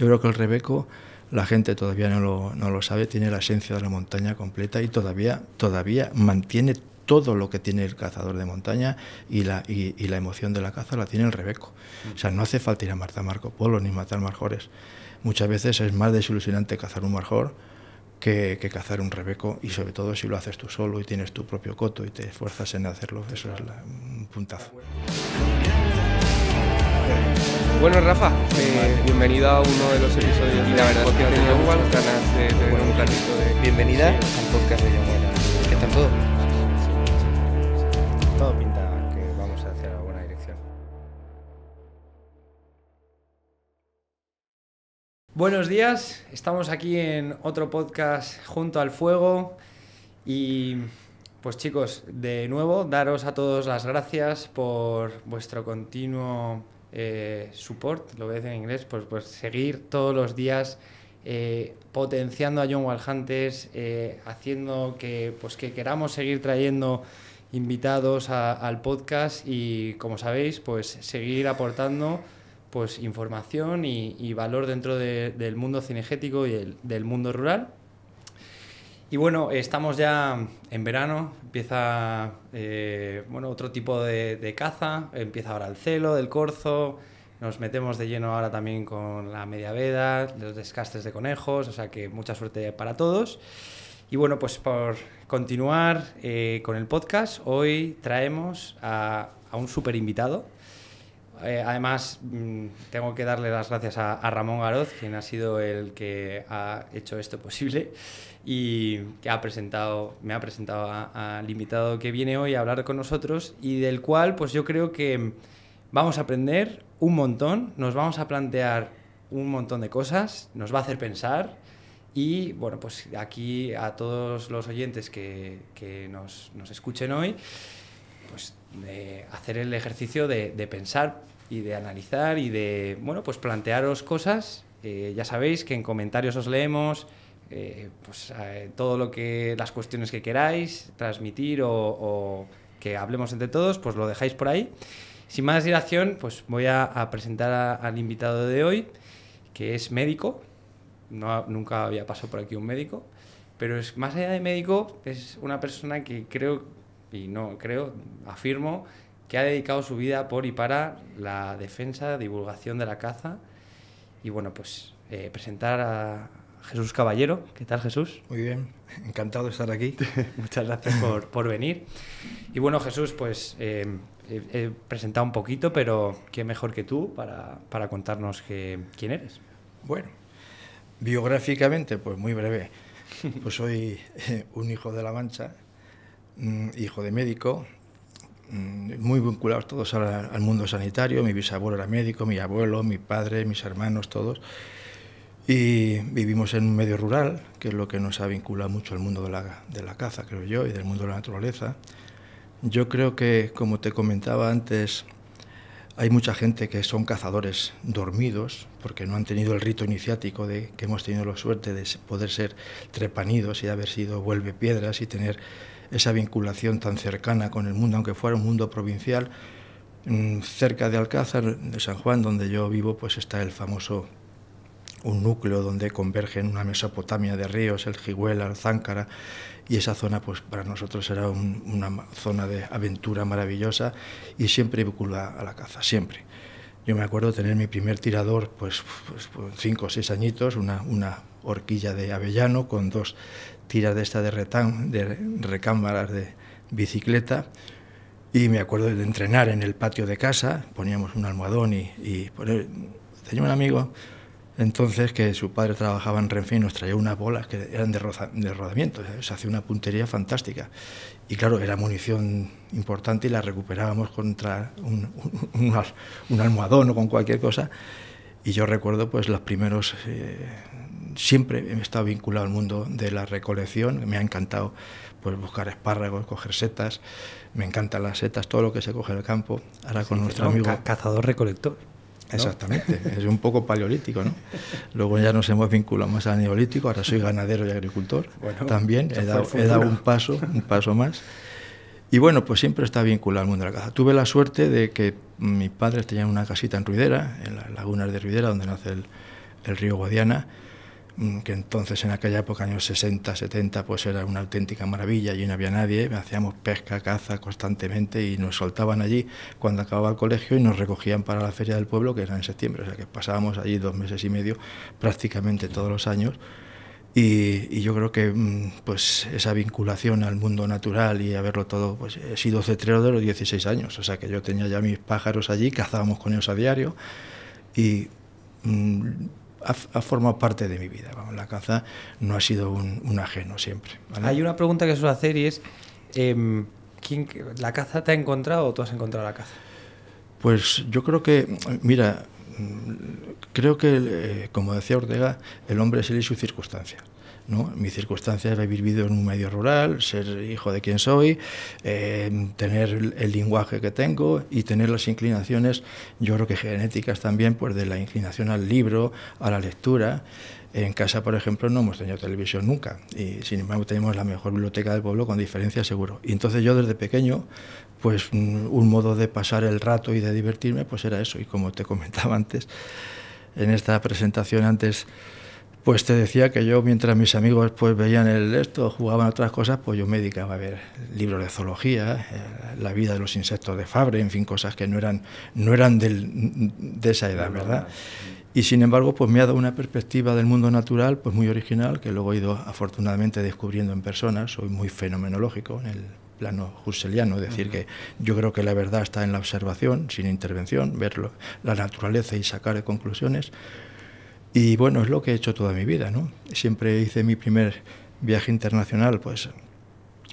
Yo creo que el Rebeco, la gente todavía no lo, no lo sabe, tiene la esencia de la montaña completa y todavía, todavía mantiene todo lo que tiene el cazador de montaña y la, y, y la emoción de la caza la tiene el Rebeco. O sea, no hace falta ir a matar Marco Polo ni matar marjores. Muchas veces es más desilusionante cazar un marjor que, que, cazar un rebeco y sobre todo si lo haces tú solo y tienes tu propio coto y te esfuerzas en hacerlo, eso es un puntazo. Bueno, Rafa, eh, bienvenido bienvenida a uno de los episodios de la verdad es que de tener un ratito de... Bienvenida al podcast de John ¿Qué tal todo? Todo pinta que vamos hacia la buena dirección. Buenos días, estamos aquí en otro podcast junto al fuego y pues chicos, de nuevo daros a todos las gracias por vuestro continuo eh, support, lo voy a decir en inglés, pues, pues seguir todos los días eh, potenciando a John Walhantes, eh, haciendo que, pues, que queramos seguir trayendo invitados al podcast y, como sabéis, pues seguir aportando pues información y, valor dentro del mundo cinegético y del mundo rural. Y bueno, estamos ya en verano, empieza eh, bueno, otro tipo de, caza, empieza ahora el celo, del corzo, nos metemos de lleno ahora también con la media veda, los descastes de conejos, o sea que mucha suerte para todos. Y bueno, pues por continuar eh, con el podcast, hoy traemos a, un super invitado. Eh, además, mm, tengo que darle las gracias a Ramón Garoz, quien ha sido el que ha hecho esto posible y que ha presentado, me ha presentado al invitado que viene hoy a hablar con nosotros y del cual pues yo creo que vamos a aprender un montón, nos vamos a plantear un montón de cosas, nos va a hacer pensar y bueno, pues aquí a todos los oyentes que, que nos, nos, escuchen hoy, pues de hacer el ejercicio de, de, pensar y de analizar y de, bueno, pues plantearos cosas. Eh, ya sabéis que en comentarios os leemos, eh, pues, eh, todo lo que las cuestiones que queráis transmitir o, que hablemos entre todos, pues lo dejáis por ahí. Sin más dilación, pues voy a, presentar al invitado de hoy, que es médico. No, nunca había pasado por aquí un médico, pero es más allá de médico, es una persona que creo, y no creo, afirmo, que ha dedicado su vida por y para la defensa, divulgación de la caza. Y bueno, pues eh, presentar a, Jesús Caballero. ¿Qué tal, Jesús? Muy bien, encantado de estar aquí. Muchas gracias por, venir. Y bueno, Jesús, pues eh, he, presentado un poquito, pero qué mejor que tú para, contarnos que, quién eres. Bueno, biográficamente, pues muy breve. Pues soy eh, un hijo de La Mancha, mm, hijo de médico, mm, muy vinculados todos al, al mundo sanitario. Mi bisabuelo era médico, mi abuelo, mi padre, mis hermanos, todos. Y vivimos en un medio rural, que es lo que nos ha vinculado mucho al mundo de la, de la caza, creo yo, y del mundo de la naturaleza. Yo creo que, como te comentaba antes, hay mucha gente que son cazadores dormidos porque no han tenido el rito iniciático de que hemos tenido la suerte de poder ser trepanidos y haber sido vuelve piedras y tener esa vinculación tan cercana con el mundo, aunque fuera un mundo provincial. Mm, cerca de Alcázar, de San Juan, donde yo vivo, pues está el famoso un núcleo donde convergen una Mesopotamia de ríos, el Jigüela, el Záncara, y esa zona pues para nosotros era una zona de aventura maravillosa y siempre vinculada a la caza, siempre. Yo me acuerdo tener mi primer tirador, pues, pues, pues cinco o seis añitos, una, horquilla de avellano con dos tiras de esta de, retán, de recámaras de bicicleta, y me acuerdo de entrenar en el patio de casa, poníamos un almohadón y, y pues, tenía un amigo entonces que su padre trabajaba en Renfe y nos traía unas bolas que eran de, rodamiento, se hacía una puntería fantástica. Y claro, era munición importante y la recuperábamos contra un, almohadón o con cualquier cosa. Y yo recuerdo pues los primeros, eh, siempre he estado vinculado al mundo de la recolección, me ha encantado pues buscar espárragos, coger setas, me encantan las setas, todo lo que se coge en el campo. Ahora con nuestro amigo... Cazador-recolector Exactamente, es un poco paleolítico, ¿no? Luego ya nos hemos vinculado más al neolítico, ahora soy ganadero y agricultor también, he dado, un paso, un paso más. Y bueno, pues siempre está vinculado al mundo de la caza. Tuve la suerte de que mis padres tenían una casita en Ruidera, en las lagunas de Ruidera, donde nace el, el río Guadiana, Mm, que entonces en aquella época, años 60, 70, pues era una auténtica maravilla, y no había nadie, hacíamos pesca, caza constantemente y nos soltaban allí cuando acababa el colegio y nos recogían para la feria del pueblo, que era en septiembre, o sea que pasábamos allí dos meses y medio prácticamente todos los años. Y, yo creo que mm, pues esa vinculación al mundo natural y a verlo todo, pues he sido cetrero de los 16 años, o sea que yo tenía ya mis pájaros allí, cazábamos con ellos a diario y mm, ha, formado parte de mi vida. la caza no ha sido un, ajeno siempre. Hay una pregunta que suelo hacer y es, em, ¿la caza te ha encontrado o tú has encontrado la caza? Pues yo creo que, mira, creo que, eh, como decía Ortega, el hombre es él y su circunstancia. ¿no? Mi circunstancia era vivido en un medio rural, ser hijo de quien soy, eh, tener el, lenguaje que tengo y tener las inclinaciones, yo creo que genéticas también, pues de la inclinación al libro, a la lectura. En casa, por ejemplo, no hemos tenido televisión nunca y sin embargo tenemos la mejor biblioteca del pueblo con diferencia seguro. Y entonces yo desde pequeño, pues un, mm, un modo de pasar el rato y de divertirme, pues era eso. Y como te comentaba antes, en esta presentación antes pues te decía que yo mientras mis amigos pues veían el esto, jugaban otras cosas, pues yo me dedicaba a ver libros de zoología, eh, la vida de los insectos de Fabre, en fin, cosas que no eran, no eran de esa edad, ¿verdad? Y sin embargo, pues me ha dado una perspectiva del mundo natural pues muy original, que luego he ido afortunadamente descubriendo en persona, soy muy fenomenológico en el plano husserliano, es decir, que yo creo que la verdad está en la observación, sin intervención, ver la naturaleza y sacar conclusiones y bueno, es lo que he hecho toda mi vida, ¿no? Siempre hice mi primer viaje internacional, pues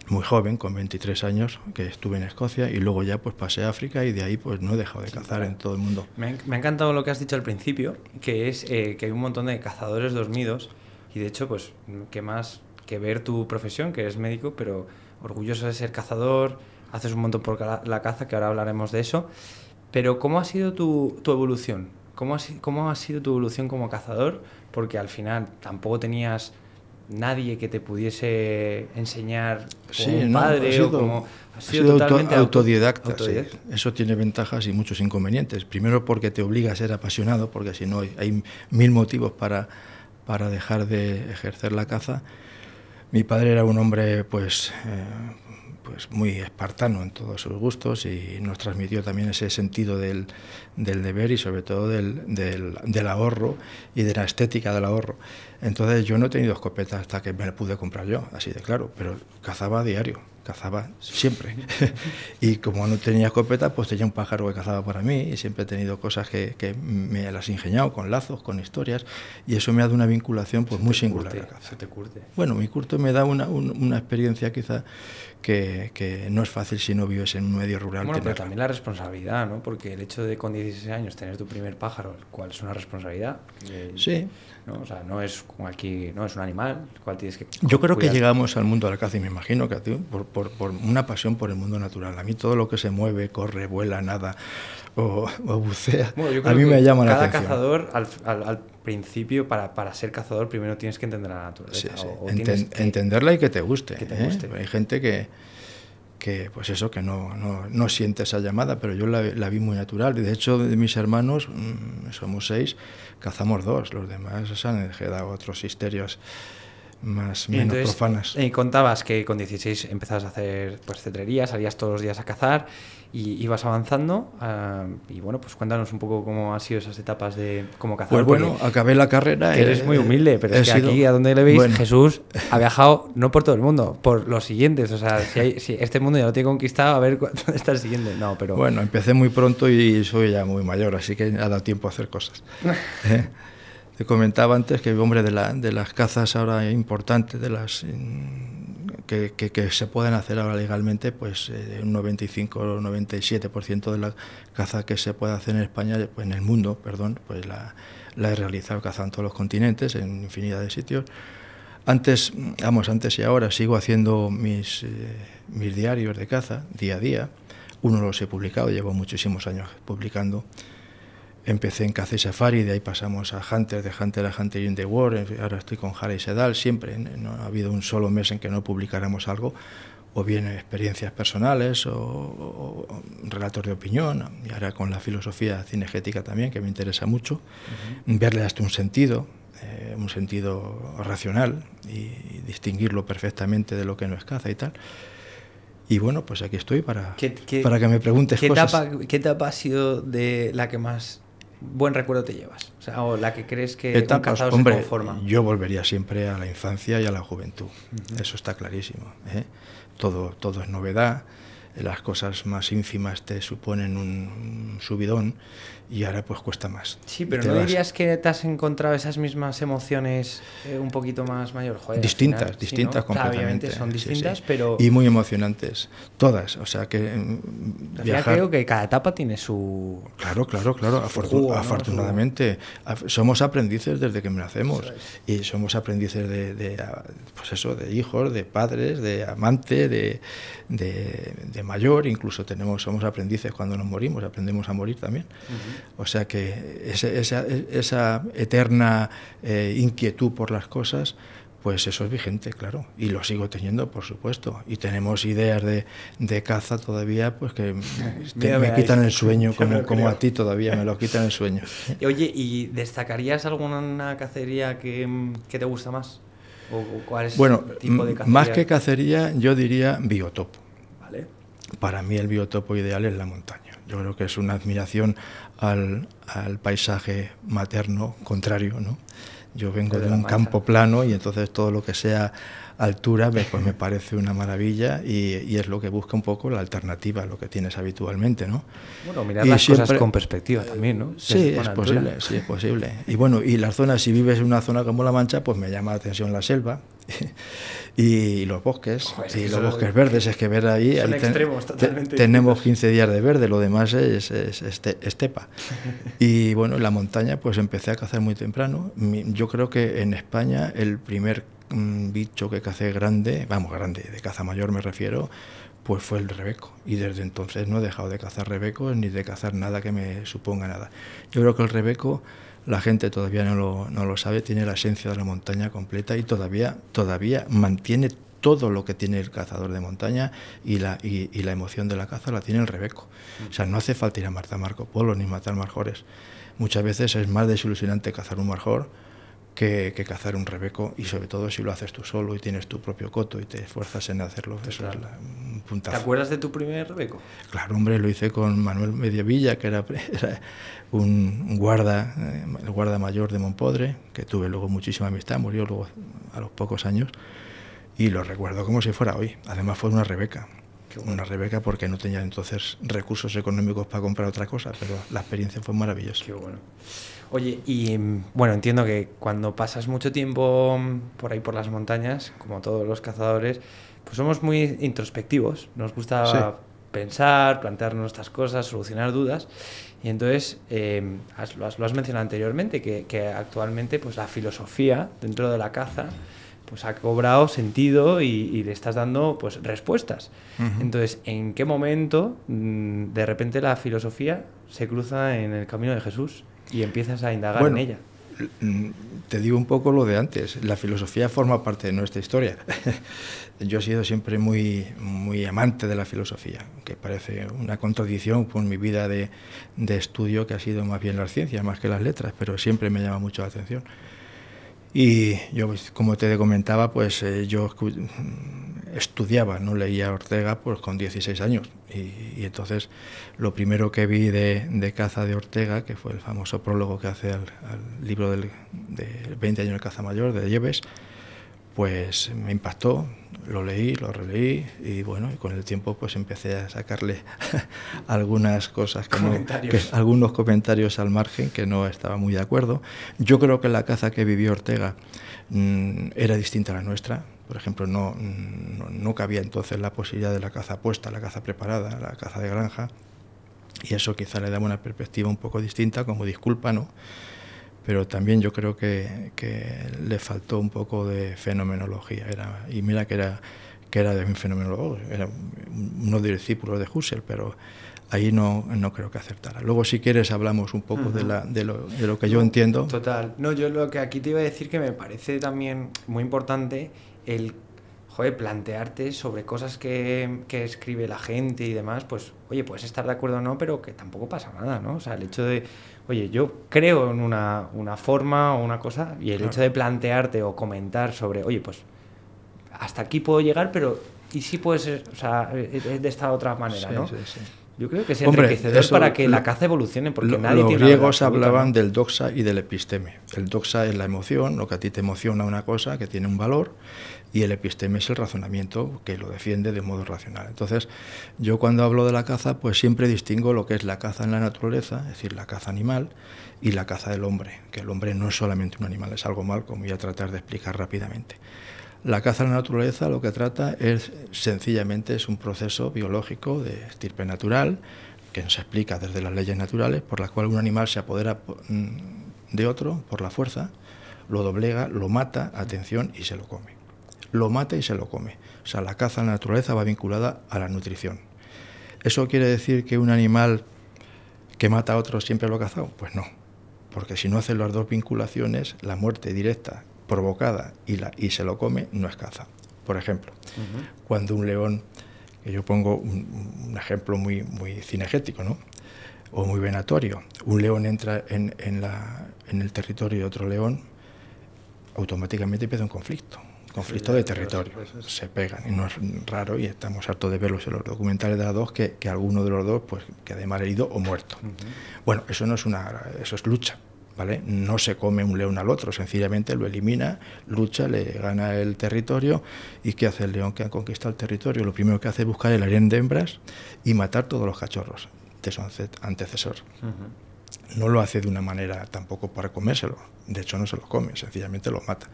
muy joven, con 23 años, que estuve en Escocia y luego ya pues pasé a África y de ahí pues no he dejado de cazar en todo el mundo. Me ha, encantado lo que has dicho al principio, que es eh, que hay un montón de cazadores dormidos y de hecho pues qué más que ver tu profesión, que eres médico, pero orgulloso de ser cazador, haces un montón por la caza, que ahora hablaremos de eso, pero ¿cómo ha sido tu, tu evolución? ¿Cómo ha, sido tu evolución como cazador? Porque al final tampoco tenías nadie que te pudiese enseñar como sí, padre ha sido, o como ha sido, totalmente autodidacta, eso tiene ventajas y muchos inconvenientes primero porque te obliga a ser apasionado porque si no hay mil motivos para dejar de ejercer la caza mi padre era un hombre pues eh, pues muy espartano en todos sus gustos y nos transmitió también ese sentido del, del deber y sobre todo del, del, del, ahorro y de la estética del ahorro. Entonces yo no he tenido escopeta hasta que me pude comprar yo, así de claro, pero cazaba a diario, cazaba siempre. y como no tenía escopeta, pues tenía un pájaro que cazaba para mí y siempre he tenido cosas que, que me las he ingeniado con lazos, con historias y eso me ha dado una vinculación pues, muy singular. te curte. Bueno, mi curto me da una, una experiencia quizá que, no es fácil si no vives en un medio rural. Bueno, pero también la responsabilidad, ¿no? Porque el hecho de con 16 años tener tu primer pájaro, ...¿cuál es una responsabilidad. sí. O sea, no es como aquí, no es un animal, ¿cuál cual tienes que. Yo creo que llegamos al mundo de la caza, y me imagino que a ti, por, por, una pasión por el mundo natural. A mí todo lo que se mueve, corre, vuela, nada, o, bucea. a mí me llama la atención. Cada cazador, al, principio, para, ser cazador, primero tienes que entender la naturaleza. O, entenderla y que te guste. ¿eh? Hay gente que, pues eso, que no, siente esa llamada, pero yo la, vi muy natural. De hecho, de mis hermanos, mm, somos seis, cazamos dos. Los demás han quedado otros histerios más menos profanas. Y eh, contabas que con 16 empezabas a hacer pues, cetrerías, salías todos los días a cazar y, ibas avanzando. Ah, y bueno, pues cuéntanos un poco cómo han sido esas etapas de cómo cazador. Pues bueno, acabé la carrera. eres eh, muy humilde, pero es que aquí a donde le veis, Jesús ha viajado no por todo el mundo, por los siguientes. O sea, si, este mundo ya lo tiene conquistado, a ver dónde está el siguiente. No, pero... Bueno, empecé muy pronto y soy ya muy mayor, así que ha dado tiempo a hacer cosas. Eh, te comentaba antes que, el hombre, de, de las cazas ahora importante, de las mm, que, se pueden hacer ahora legalmente, pues eh, un 95 o 97% de la caza que se puede hacer en España, pues, en el mundo, perdón, pues la, he realizado cazando en todos los continentes, en infinidad de sitios. Antes, vamos, antes y ahora sigo haciendo mis, eh, mis diarios de caza día a día. Uno los he publicado, llevo muchísimos años publicando Empecé en y Safari, de ahí pasamos a Hunter, de Hunter a Hunter in the World, ahora estoy con Harry Sedal, siempre. No ha habido un solo mes en que no publicáramos algo, o bien experiencias personales, o, relatos de opinión, y ahora con la filosofía cinegética también, que me interesa mucho, verle hasta un sentido, eh, un sentido racional, y, distinguirlo perfectamente de lo que no es caza y tal. Y bueno, pues aquí estoy para, para que me preguntes ¿qué cosas. ¿Qué etapa ha sido de la que más buen recuerdo te llevas? O, la que crees que Etapas, un hombre, se conforma. Yo volvería siempre a la infancia y a la juventud. Eso está clarísimo. ¿eh? Todo, todo es novedad. Las cosas más ínfimas te suponen un subidón y ahora pues cuesta más. Sí, pero ¿no dirías que te has encontrado esas mismas emociones eh, un poquito más mayor? distintas, distintas completamente. son distintas, pero... Y muy emocionantes, todas, o sea que creo mm, que cada etapa tiene su... Claro, claro, claro, afortunadamente. Somos aprendices desde que nacemos y somos aprendices de, ah, pues eso, de hijos, de padres, de amante, de, de, mayor, incluso tenemos somos aprendices cuando nos morimos, aprendemos a morir también. O sea que esa, esa, eterna eh, inquietud por las cosas, pues eso es vigente, claro. Y lo sigo teniendo, por supuesto. Y tenemos ideas de, de caza todavía, pues que este, me quitan el sueño, como, como a ti todavía me lo quitan el sueño. Oye, ¿y destacarías alguna cacería que, te gusta más? ¿O cuál es bueno, tipo de cacería? más que cacería, yo diría biotopo. Para mí el biotopo ideal es la montaña. Yo creo que es una admiración al, paisaje materno contrario, ¿no? Yo vengo de, un campo plano y entonces todo lo que sea altura pues, pues me parece una maravilla y, es lo que busca un poco la alternativa, a lo que tienes habitualmente, ¿no? Bueno, mirar las cosas con perspectiva también, ¿no? Sí, es posible, sí, es posible. Y bueno, y las zonas, si vives en una zona como La Mancha, pues me llama la atención la selva Y los bosques, y los bosques verdes, es que ver ahí, tenemos 15 días de verde, lo demás es, estepa. y bueno, en la montaña pues empecé a cazar muy temprano. Yo creo que en España el primer mm, bicho que cacé grande, vamos, grande, de caza mayor me refiero, pues fue el rebeco. Y desde entonces no he dejado de cazar rebecos ni de cazar nada que me suponga nada. Yo creo que el rebeco la gente todavía no lo, sabe, tiene la esencia de la montaña completa y todavía, todavía mantiene todo lo que tiene el cazador de montaña y la, emoción de la caza la tiene el Rebeco. O sea, no hace falta ir a Marta Marco Polo ni matar marjores. Muchas veces es más desilusionante cazar un marjor que, cazar un rebeco y sobre todo si lo haces tú solo y tienes tu propio coto y te esfuerzas en hacerlo, es un puntazo. ¿Te acuerdas de tu primer rebeco? Claro, hombre, lo hice con Manuel Mediavilla, que era, un guarda, el eh, guarda mayor de Montpodre... que tuve luego muchísima amistad, murió luego a los pocos años y lo recuerdo como si fuera hoy. Además fue una rebeca una Rebeca porque no tenía entonces recursos económicos para comprar otra cosa, pero la experiencia fue maravillosa. Qué bueno. Oye, y mm, bueno, entiendo que cuando pasas mucho tiempo mm, por ahí por las montañas, como todos los cazadores, pues somos muy introspectivos, nos gusta pensar, plantearnos nuestras cosas, solucionar dudas. Y entonces, em, lo, has, mencionado anteriormente, que, actualmente pues, la filosofía dentro de la caza pues, ha cobrado sentido y, le estás dando pues, respuestas. Entonces, ¿en qué momento mm, de repente la filosofía se cruza en el camino de Jesús? Y empiezas a indagar en ella. Mm, te digo un poco lo de antes, la filosofía forma parte de nuestra historia. Yo he sido siempre muy, muy amante de la filosofía, que parece una contradicción con mi vida de, de estudio, que ha sido más bien las ciencias, más que las letras, pero siempre me llama mucho la atención. Y yo, pues, como te comentaba, pues eh, yo mm, estudiaba, no leía Ortega pues con 16 años. Y, entonces lo primero que vi de, de, Caza de Ortega, que fue el famoso prólogo que hace al, libro del, de 20 años de Caza Mayor, de Lleves, pues me impactó, lo leí, lo releí y bueno, con el tiempo pues empecé a sacarle algunas cosas, como, algunos comentarios al margen que no estaba muy de acuerdo. Yo creo que la caza que vivió Ortega mm, era distinta a la nuestra. Por ejemplo, no, no, cabía entonces la posibilidad de la caza puesta, la caza preparada, la caza de granja. Y eso quizá le daba una perspectiva un poco distinta, como disculpa, ¿no? pero también yo creo que, le faltó un poco de fenomenología. Era, y mira que era, que era de un fenomenólogo, era uno de los discípulos de Husserl, pero ahí no, no creo que acertara. Luego, si quieres, hablamos un poco de, lo, de, lo, que yo entiendo. Total. No, yo lo que aquí te iba a decir que me parece también muy importante el joder, plantearte sobre cosas que, que, escribe la gente y demás, pues, oye, puedes estar de acuerdo o no, pero que tampoco pasa nada, ¿no? O sea, el hecho de, oye, yo creo en una, forma o una cosa, y el hecho de plantearte o comentar sobre, oye, pues, hasta aquí puedo llegar, pero, ¿y si puedes...? o sea, es eh, eh, de esta otra manera, ¿no? Yo creo que es enriquecedor para que la caza evolucione, porque lo, nadie los griegos hablaban del doxa y del episteme. El doxa es la emoción, lo que a ti te emociona una cosa que tiene un valor, y el episteme es el razonamiento que lo defiende de modo racional. Entonces, yo cuando hablo de la caza, pues siempre distingo lo que es la caza en la naturaleza, es decir, la caza animal, y la caza del hombre, que el hombre no es solamente un animal, es algo mal, como voy a tratar de explicar rápidamente. La caza en la naturaleza lo que trata es sencillamente es un proceso biológico de estirpe natural que se explica desde las leyes naturales por la cual un animal se apodera mm, de otro por la fuerza, lo doblega, lo mata, atención y se lo come. Lo mata y se lo come. O sea, la caza en la naturaleza va vinculada a la nutrición. ¿Eso quiere decir que un animal que mata a otro siempre lo ha cazado? Pues no, porque si no hacen las dos vinculaciones, la muerte directa provocada y, la, y se lo come, no es caza. Por ejemplo, cuando un león, que yo pongo un, ejemplo muy, muy cinegético, ¿no? o muy venatorio, un león entra en, la, en el territorio de otro león, automáticamente empieza un conflicto conflicto de territorio. Se pegan y no es raro y estamos hartos de verlos en los documentales de las dos que, alguno de los dos pues quede mal herido o muerto. Bueno, eso no es una eso es lucha. No se come un león al otro, sencillamente lo elimina, lucha, le gana el territorio. ¿Y qué hace el león que ha conquistado el territorio? Lo primero que hace es buscar el harén de hembras y matar todos los cachorros de su antecesor. No lo hace de una manera tampoco para comérselo, de hecho no se los come, sencillamente los mata.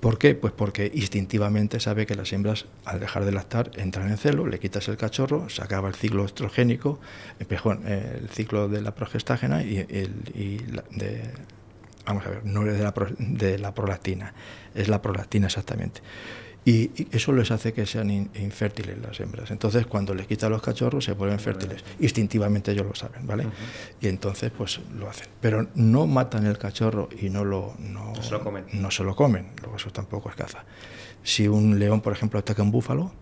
¿Por qué? Pues porque instintivamente sabe que las hembras, al dejar de lactar, entran en celo, le quitas el cachorro, se acaba el ciclo estrogénico, eh, eh, el ciclo de la progestágena y, el, y de, vamos a ver, no es de la, de la prolactina, es la prolactina exactamente y, eso les hace que sean infértiles las hembras. Entonces, cuando les quitan los cachorros, se vuelven fértiles. Instintivamente ellos lo saben, ¿vale? Y entonces, pues lo hacen. Pero no matan el cachorro y no, lo, no, se lo comen. No se lo comen, luego eso tampoco es caza. Si un león, por ejemplo, ataca un búfalo,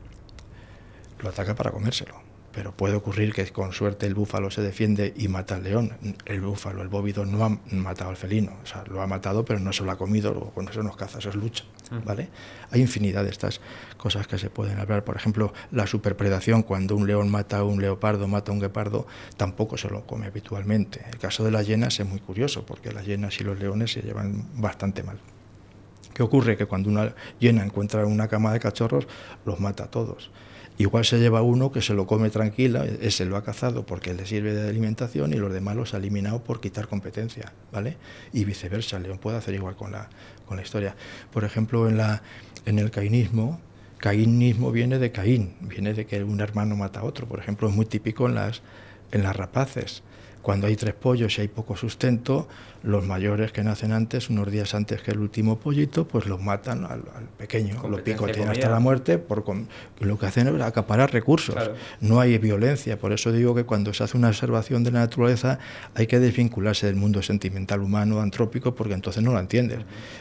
lo ataca para comérselo pero puede ocurrir que con suerte el búfalo se defiende y mata al león. El búfalo, el bóvido, no ha matado al felino, o sea, lo ha matado, pero no se lo ha comido, luego con eso nos caza, eso es lucha, ah. ¿vale? Hay infinidad de estas cosas que se pueden hablar. Por ejemplo, la superpredación, cuando un león mata a un leopardo, mata a un guepardo, tampoco se lo come habitualmente. El caso de las hienas es muy curioso, porque las hienas y los leones se llevan bastante mal. ¿Qué ocurre? Que cuando una hiena encuentra una cama de cachorros, los mata a todos. Igual se lleva uno que se lo come tranquila, ese lo ha cazado porque le sirve de alimentación y los demás los ha eliminado por quitar competencia, ¿vale? Y viceversa, león puede hacer igual con la, con la historia. Por ejemplo, en, la, en el caínismo... ...caínismo viene de Caín, viene de que un hermano mata a otro, por ejemplo, es muy típico en las, en las rapaces. Cuando hay tres pollos y hay poco sustento, los mayores que nacen antes, unos días antes que el último pollito, pues los matan al, pequeño, lo picotean hasta la muerte, por lo que hacen es acaparar recursos. No hay violencia, por eso digo que cuando se hace una observación de la naturaleza hay que desvincularse del mundo sentimental humano, antrópico, porque entonces no lo entiendes.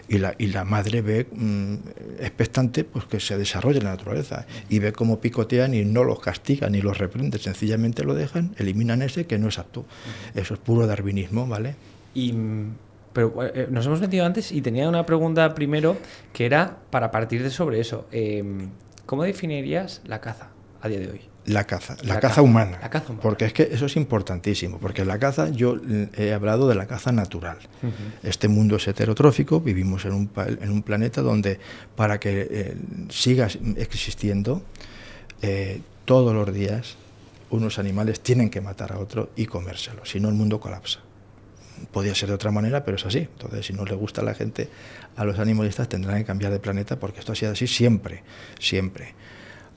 Y la, madre ve mm, expectante pues, que se desarrolle la naturaleza y ve cómo picotean y no los castigan ni los reprende, sencillamente lo dejan, eliminan ese que no es apto. Eso es puro darwinismo, ¿vale? pero eh, eh, nos hemos metido antes y tenía una pregunta primero que era para partir de sobre eso. Em, ¿Cómo definirías la caza a día de hoy? La caza, la, caza, humana. Porque es que eso es importantísimo, porque la caza, yo mm, he hablado de la caza natural. Este mundo es heterotrófico, vivimos en un, en un planeta donde para que eh, siga existiendo, todos los días unos animales tienen que matar a otro y comérselo, si no el mundo colapsa podía ser de otra manera, pero es así. Entonces, si no le gusta a la gente, a los animalistas tendrán que cambiar de planeta porque esto ha sido así siempre, siempre.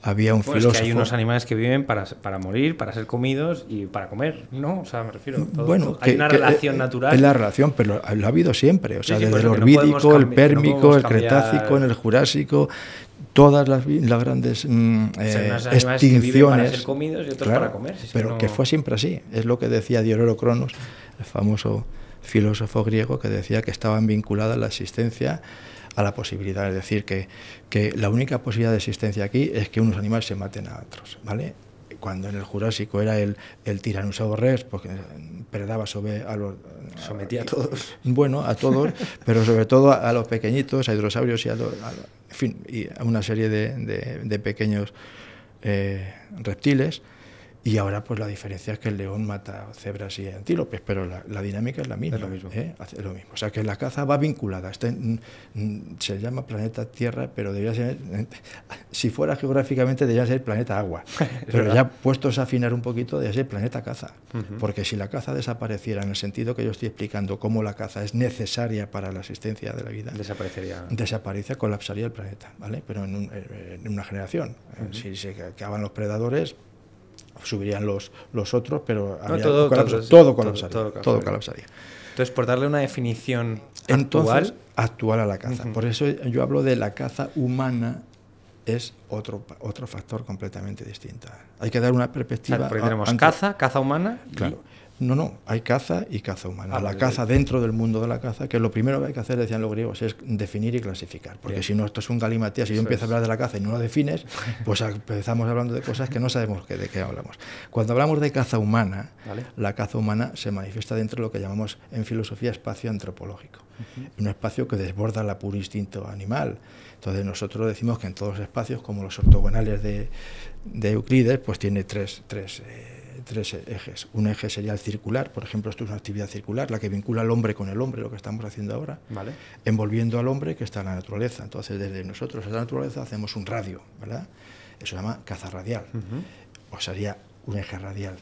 Había un filósofo. Es que hay unos animales que viven para, para, morir, para ser comidos y para comer, ¿no? O sea, me refiero. Todo, bueno, hay una relación natural. Es la relación, pero lo, ha habido siempre. O sea, desde el orbídico, el pérmico, el cretácico, en el jurásico, todas las, grandes extinciones. para comidos y otros para comer, pero que fue siempre así. Es lo que decía Diorero Cronos, el famoso filósofo griego que decía que estaban vinculadas la existencia a la posibilidad, es decir, que, la única posibilidad de existencia aquí es que unos animales se maten a otros, ¿vale? cuando en el Jurásico era el, el tiranosaurio rex, porque eh, predaba sobre a los... Sometía a todos. Eh, bueno, a todos, pero sobre todo a, los pequeñitos, a hidrosaurios y a, y a una serie de, de, pequeños eh, reptiles. Y ahora, pues la diferencia es que el león mata cebras y antílopes, pero la, dinámica es la misma. ¿eh? Hace lo mismo. O sea que la caza va vinculada. Este, mm, mm, se llama planeta Tierra, pero debería ser. Si fuera geográficamente, debería ser planeta agua. pero ya puestos a afinar un poquito, debería ser planeta caza. Porque si la caza desapareciera, en el sentido que yo estoy explicando, cómo la caza es necesaria para la existencia de la vida, desaparecería. Desaparece, colapsaría el planeta, ¿vale? Pero en, una generación. Si se acaban los predadores, subirían los, los otros, pero todo, colapsaría, Entonces, por darle una definición actual. actual a la caza. Por eso yo hablo de la caza humana es otro, otro factor completamente distinto. Hay que dar una perspectiva. Claro, porque tenemos caza, caza humana. Claro. No, no, hay caza y caza humana. Ah, la caza dentro del mundo de la caza, que lo primero que hay que hacer, decían los griegos, es definir y clasificar. Porque si no, esto es un galimatías, si yo empiezo a hablar de la caza y no lo defines, pues empezamos hablando de cosas que no sabemos de qué hablamos. Cuando hablamos de caza humana, la caza humana se manifiesta dentro de lo que llamamos en filosofía espacio antropológico. Un espacio que desborda la puro instinto animal. Entonces nosotros decimos que en todos los espacios, como los ortogonales de, Euclides, pues tiene tres... tres eh, tres ejes. Un eje sería el circular, por ejemplo, esto es una actividad circular, la que vincula al hombre con el hombre, lo que estamos haciendo ahora, envolviendo al hombre que está en la naturaleza. Entonces, desde nosotros, a la naturaleza, hacemos un radio, ¿verdad? Eso se llama caza radial, o sería un eje radial.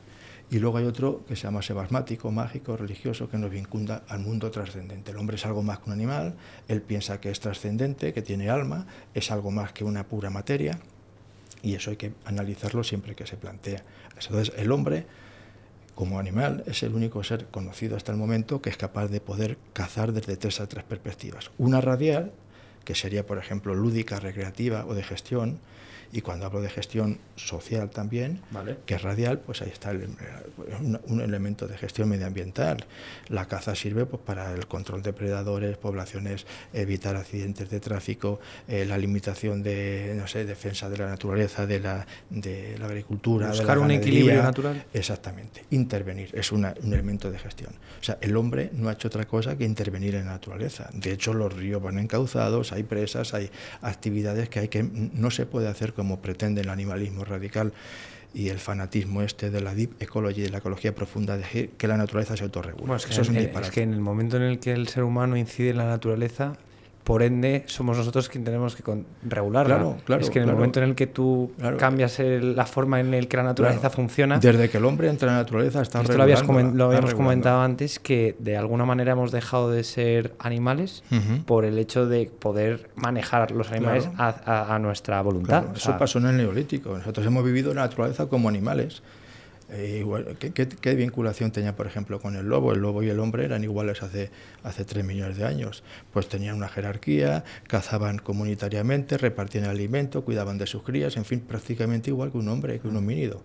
Y luego hay otro que se llama sebasmático, mágico, religioso, que nos vincula al mundo trascendente. El hombre es algo más que un animal, él piensa que es trascendente, que tiene alma, es algo más que una pura materia, y eso hay que analizarlo siempre que se plantea. Pues entonces el hombre, como animal, es el único ser conocido hasta el momento que es capaz de poder cazar desde tres a tres perspectivas. Una radial, que sería por ejemplo lúdica, recreativa o de gestión, y cuando hablo de gestión social también, que es radial, pues ahí está un, elemento de gestión medioambiental. La caza sirve pues, para el control de predadores, poblaciones, evitar accidentes de tráfico, eh, la limitación de, no sé, defensa de la naturaleza, de la, de la agricultura. Buscar un equilibrio natural. Exactamente. Intervenir es un elemento de gestión. O sea, el hombre no ha hecho otra cosa que intervenir en la naturaleza. De hecho, los ríos van encauzados, hay presas, hay actividades que, hay que no se puede hacer como pretende el animalismo radical y el fanatismo este de la deep ecology, de la ecología profunda, de que la naturaleza se autorregula. es, que en el momento en el que el ser humano incide en la naturaleza, por ende somos nosotros quienes tenemos que regularla. Claro, claro, es que en el momento en el que tú cambias la forma en la que la naturaleza funciona... Desde que el hombre entra en la naturaleza está Esto lo, habías lo habíamos comentado antes, que de alguna manera hemos dejado de ser animales por el hecho de poder manejar los animales a, nuestra voluntad. Eso pasó en el neolítico. Nosotros hemos vivido la naturaleza como animales eh, ¿qué, vinculación tenía, por ejemplo, con el lobo? El lobo y el hombre eran iguales hace, hace 3 millones de años. Pues tenían una jerarquía, cazaban comunitariamente, repartían alimento, cuidaban de sus crías, en fin, prácticamente igual que un hombre, que un homínido.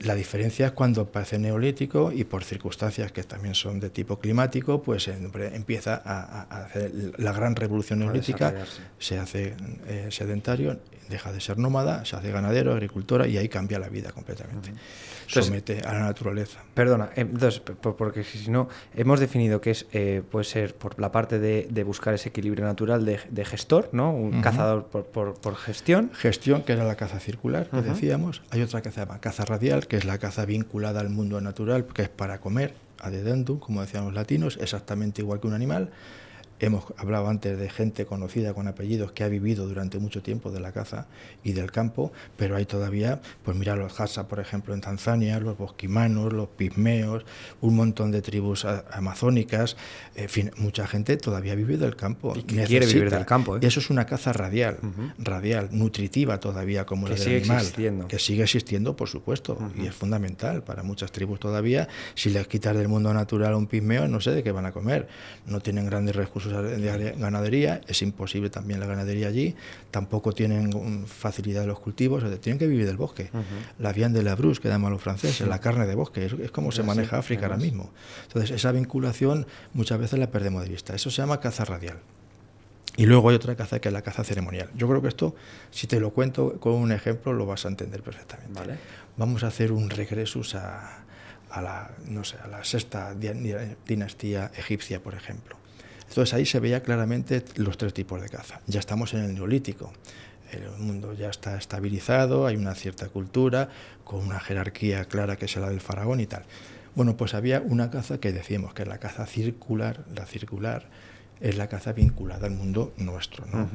La diferencia es cuando aparece neolítico y por circunstancias que también son de tipo climático, pues empieza a, hacer la gran revolución neolítica, se hace eh, sedentario, deja de ser nómada, se hace ganadero, agricultora y ahí cambia la vida completamente. se Somete a la naturaleza. Perdona, eh, entonces, porque si no, hemos definido que es, eh, puede ser por la parte de, buscar ese equilibrio natural de, gestor, ¿no? Un cazador por, por, gestión. Gestión, que era la caza circular, que decíamos. Hay otra que se llama caza radial que es la caza vinculada al mundo natural, que es para comer, adedendum, como decían los latinos, exactamente igual que un animal, Hemos hablado antes de gente conocida con apellidos que ha vivido durante mucho tiempo de la caza y del campo, pero hay todavía, pues mira, los Hassa, por ejemplo, en Tanzania, los bosquimanos, los pigmeos, un montón de tribus amazónicas, en fin, mucha gente todavía vive del campo. Y quiere vivir del campo. ¿eh? Y eso es una caza radial, radial, nutritiva todavía como que la sigue existiendo. que sigue existiendo, por supuesto, y es fundamental para muchas tribus todavía. Si les quitas del mundo natural a un pigmeo, no sé de qué van a comer. No tienen grandes recursos de ganadería, es imposible también la ganadería allí, tampoco tienen mm, facilidad de los cultivos, tienen que vivir del bosque. La viande de la bruce, que a los franceses, la carne de bosque, es, como se maneja África ahora mismo. Entonces, esa vinculación muchas veces la perdemos de vista. Eso se llama caza radial. Y luego hay otra caza que es la caza ceremonial. Yo creo que esto, si te lo cuento con un ejemplo, lo vas a entender perfectamente. Vamos a hacer un regreso a, la, a la sexta dinastía egipcia, por ejemplo. Entonces ahí se veía claramente los tres tipos de caza. Ya estamos en el neolítico, el mundo ya está estabilizado, hay una cierta cultura, con una jerarquía clara que es la del faraón y tal. Bueno, pues había una caza que decíamos que es la caza circular, la circular es la caza vinculada al mundo nuestro, ¿no?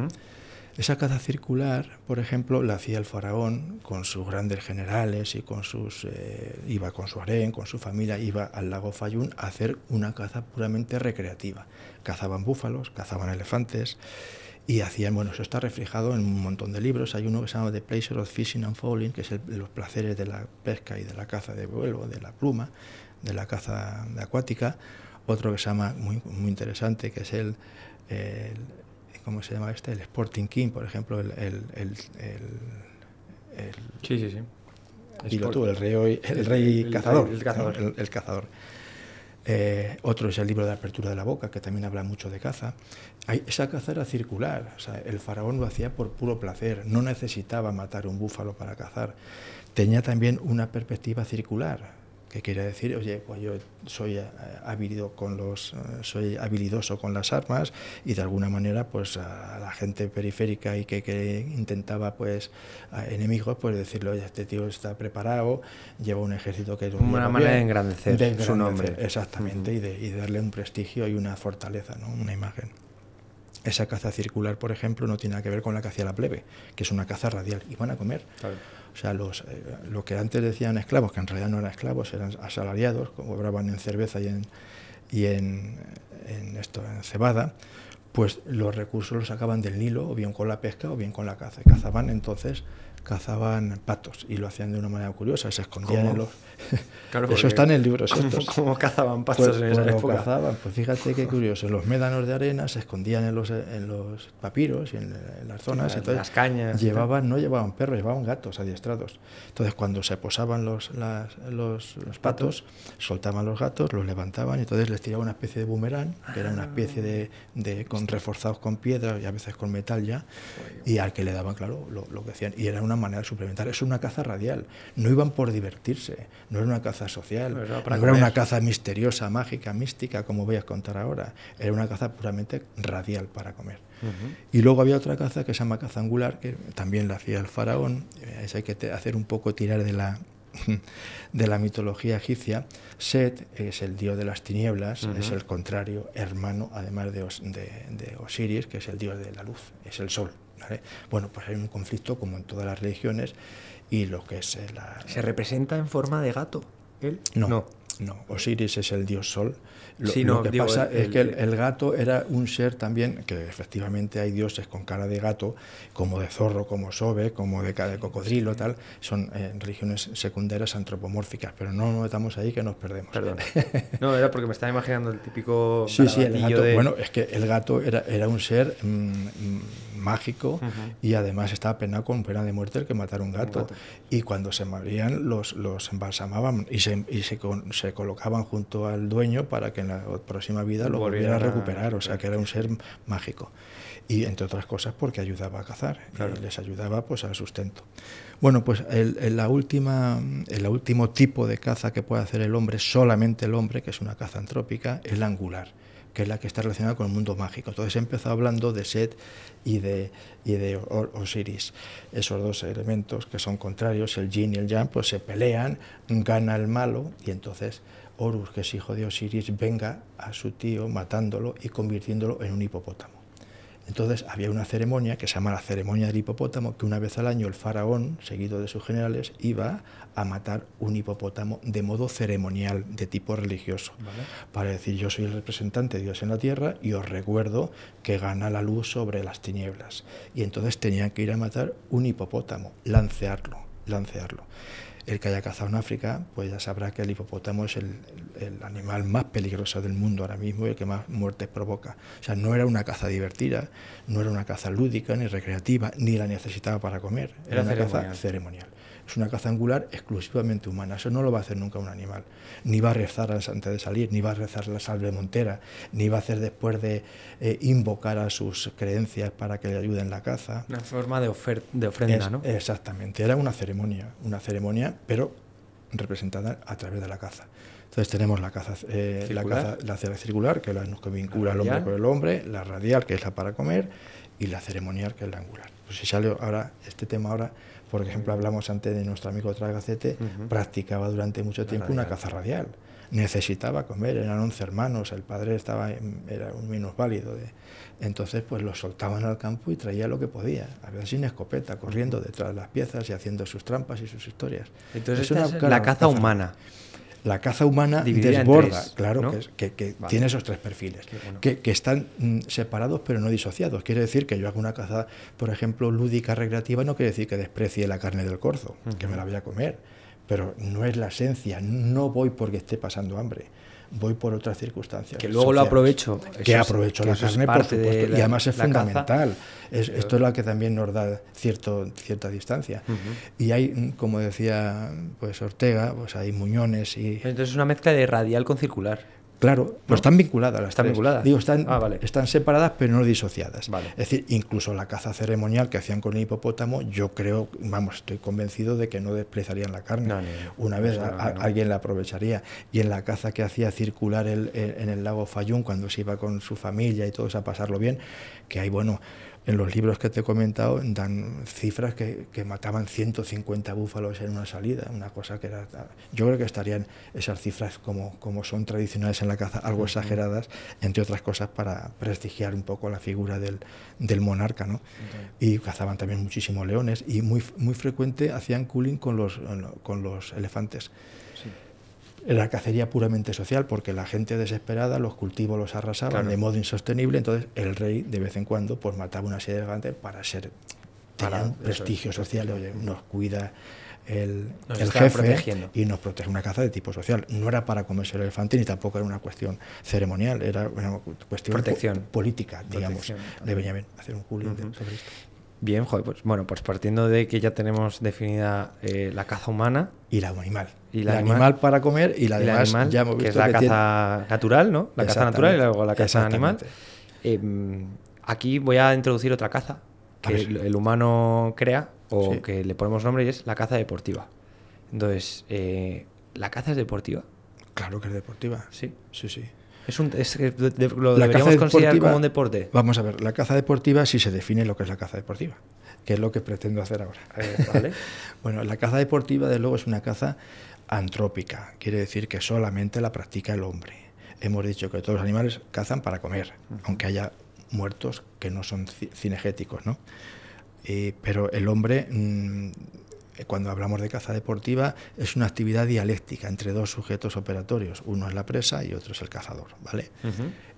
Esa caza circular, por ejemplo, la hacía el faraón con sus grandes generales y con sus eh, iba con su harén, con su familia, iba al lago Fayún a hacer una caza puramente recreativa. Cazaban búfalos, cazaban elefantes y hacían, bueno, eso está reflejado en un montón de libros. Hay uno que se llama The Pleasure of Fishing and Fowling, que es el, los placeres de la pesca y de la caza de vuelo, de la pluma, de la caza acuática. Otro que se llama muy, muy interesante, que es el ¿cómo se llama este? El Sporting King, por ejemplo, el... el, sí, sí, sí. el rey, el rey cazador. El, cazador. Eh, otro es el libro de apertura de la boca, que también habla mucho de caza. esa caza era circular, el faraón lo hacía por puro placer, no necesitaba matar un búfalo para cazar. Tenía también una perspectiva circular, que quiere decir, oye, pues yo soy eh, habilido con los, eh, soy habilidoso con las armas y de alguna manera, pues a la gente periférica y que, intentaba, pues, enemigos, pues decirle, oye, este tío está preparado, lleva un ejército que es una manera de engrandecer, su nombre, exactamente, y, de, darle un prestigio y una fortaleza, ¿no? Una imagen. Esa caza circular, por ejemplo, no tiene nada que ver con la caza de la plebe, que es una caza radial, y van a comer. Claro. O sea, los, eh, lo que antes decían esclavos, que en realidad no eran esclavos, eran asalariados, cobraban en cerveza y en, en, esto, en cebada, pues los recursos los sacaban del Nilo, o bien con la pesca o bien con la caza. Cazaban entonces cazaban patos y lo hacían de una manera curiosa, se escondían en los... Eso está en el libro. ¿cómo, ¿Cómo, cazaban patos pues en esa época? Cazaban, pues fíjate qué curioso, los médanos de arena se escondían en los, en los papiros y en, las zonas, en las cañas. Llevaban, no llevaban perros, llevaban gatos adiestrados. Entonces cuando se posaban los, los, patos, soltaban los gatos, los levantaban y entonces les tiraban una especie de boomerang, que era una especie de, de con, ah. reforzados con piedra y a veces con metal ya, y al que le daban, claro, lo, lo que hacían. Y era una manera de suplementar. Es una caza radial. No iban por divertirse, no era una caza social, no era una caza misteriosa, mágica, mística, como voy a contar ahora. Era una caza puramente radial para comer. Y luego había otra caza que se llama caza angular, que también la hacía el faraón. Eh, es hay que hacer un poco tirar de la, de la mitología egipcia, Set es el dios de las tinieblas, es el contrario, hermano, además de, Osiris, que es el dios de la luz, es el sol. Bueno, pues hay un conflicto como en todas las religiones y lo que es eh, la... ¿Se representa en forma de gato él? no. No, Osiris es el dios sol. Lo, que pasa es que el, gato era un ser también, que efectivamente hay dioses con cara de gato, como de zorro, como sobe, como de, de cocodrilo, tal. Son eh, religiones secundarias antropomórficas, pero no nos metamos ahí que nos perdemos. Perdón. No, era porque me estaba imaginando el típico. gato. Bueno, es que el gato era, era un ser mm, mm, mágico y además estaba penado con pena de muerte el que matara un gato. Y cuando se morían, los, los embalsamaban y y se colocaban junto al dueño para que en la próxima vida lo volviera, a recuperar, o sea que era un ser mágico. Y entre otras cosas porque ayudaba a cazar, les ayudaba pues al sustento. Bueno, pues el, última, el último tipo de caza que puede hacer el hombre, solamente el hombre, que es una caza antrópica, es la angular que es la que está relacionada con el mundo mágico. Entonces empezó hablando de Set y de, y de Osiris. Esos dos elementos que son contrarios, el yin y el yang, pues se pelean, gana el malo y entonces Horus, que es hijo de Osiris, venga a su tío matándolo y convirtiéndolo en un hipopótamo. Entonces había una ceremonia que se llama la ceremonia del hipopótamo, que una vez al año el faraón, seguido de sus generales, iba a matar un hipopótamo de modo ceremonial, de tipo religioso, para decir yo soy el representante de Dios en la tierra y os recuerdo que gana la luz sobre las tinieblas. Y entonces tenían que ir a matar un hipopótamo, lancearlo, lancearlo. El que haya cazado en África, pues ya sabrá que el hipopótamo es el, animal más peligroso del mundo ahora mismo y el que más muertes provoca. O sea, no era una caza divertida, no era una caza lúdica ni recreativa, ni la necesitaba para comer, era, una caza ceremonial es una caza angular exclusivamente humana. Eso no lo va a hacer nunca un animal. Ni va a rezar antes de salir, ni va a rezar la salve montera, ni va a hacer después de eh, invocar a sus creencias para que le ayuden la caza. Una forma de, ofrenda, ¿no? Exactamente. Era una ceremonia, una ceremonia, pero representada a través de la caza. Entonces tenemos la caza, eh, la caza, circular, que es la que vincula al hombre con el hombre, la radial, que es la para comer, y la ceremonial, que es la angular. Pues si sale ahora, este tema ahora por ejemplo, hablamos antes de nuestro amigo Tragacete, practicaba durante mucho tiempo una caza radial. Necesitaba comer, eran 11 hermanos, el padre estaba era un menos De, entonces, pues lo soltaban al campo y traía lo que podía, a veces sin escopeta, corriendo detrás de las piezas y haciendo sus trampas y sus historias. Entonces, es una, la caza, humana la caza humana desborda, claro, que, tiene esos tres perfiles, que, están mm, separados pero no disociados. Quiere decir que yo hago una caza, por ejemplo, lúdica, recreativa, no quiere decir que desprecie la carne del corzo, que me la voy a comer, pero no es la esencia, no voy porque esté pasando hambre voy por otras circunstancias. Que luego lo aprovecho. Que aprovecho la y además es fundamental. esto es lo que también nos da cierto, cierta distancia. Y hay, como decía pues Ortega, pues hay muñones y... Entonces es una mezcla de radial con circular. Claro, no, están vinculadas, las están vinculadas. Digo, ah, están, separadas pero no disociadas. Es decir, incluso la caza ceremonial que hacían con el hipopótamo, yo creo, vamos, estoy convencido de que no desprezarían la carne. Una vez alguien la aprovecharía. Y en la caza que hacía circular en el lago Fayún cuando se iba con su familia y todos a pasarlo bien, que hay, bueno, en los libros que te he comentado dan cifras que, mataban 150 búfalos en una salida, una cosa que era... Yo creo que estarían esas cifras como, son tradicionales en la caza, algo exageradas, entre otras cosas para prestigiar un poco la figura del, monarca, ¿no? Y cazaban también muchísimos leones y muy, muy frecuente hacían cooling con los, con los elefantes. Era cacería puramente social, porque la gente desesperada, los cultivos los arrasaban de modo insostenible, entonces el rey de vez en cuando pues mataba una serie de para ser para un prestigio social, nos cuida el, jefe y nos protege una caza de tipo social. No era para comerse el elefante ni tampoco era una cuestión ceremonial, era una cuestión política, digamos, le de bien hacer un julio sobre esto. Bien, joder, pues bueno, pues partiendo de que ya tenemos definida eh, la caza humana. Y la animal. Y la, animal, para comer y la, demás, que es la caza natural, ¿no? La caza natural y luego la caza animal. Em, aquí voy a introducir otra caza que el, humano crea o que le ponemos nombre y es la caza deportiva. Entonces, eh, ¿la caza es deportiva? Claro que es deportiva. Sí. Sí, sí lo deberíamos considerar como un deporte. Vamos a ver, la caza deportiva sí se define lo que es la caza deportiva, que es lo que pretendo hacer ahora. bueno, la caza deportiva, de luego, es una caza antrópica, quiere decir que solamente la practica el hombre. Hemos dicho que todos los animales cazan para comer, aunque haya muertos que no son cinegéticos, ¿no? Eh, pero el hombre mm, eh, cuando hablamos de caza deportiva, es una actividad dialéctica entre dos sujetos operatorios. Uno es la presa y otro es el cazador, ¿vale?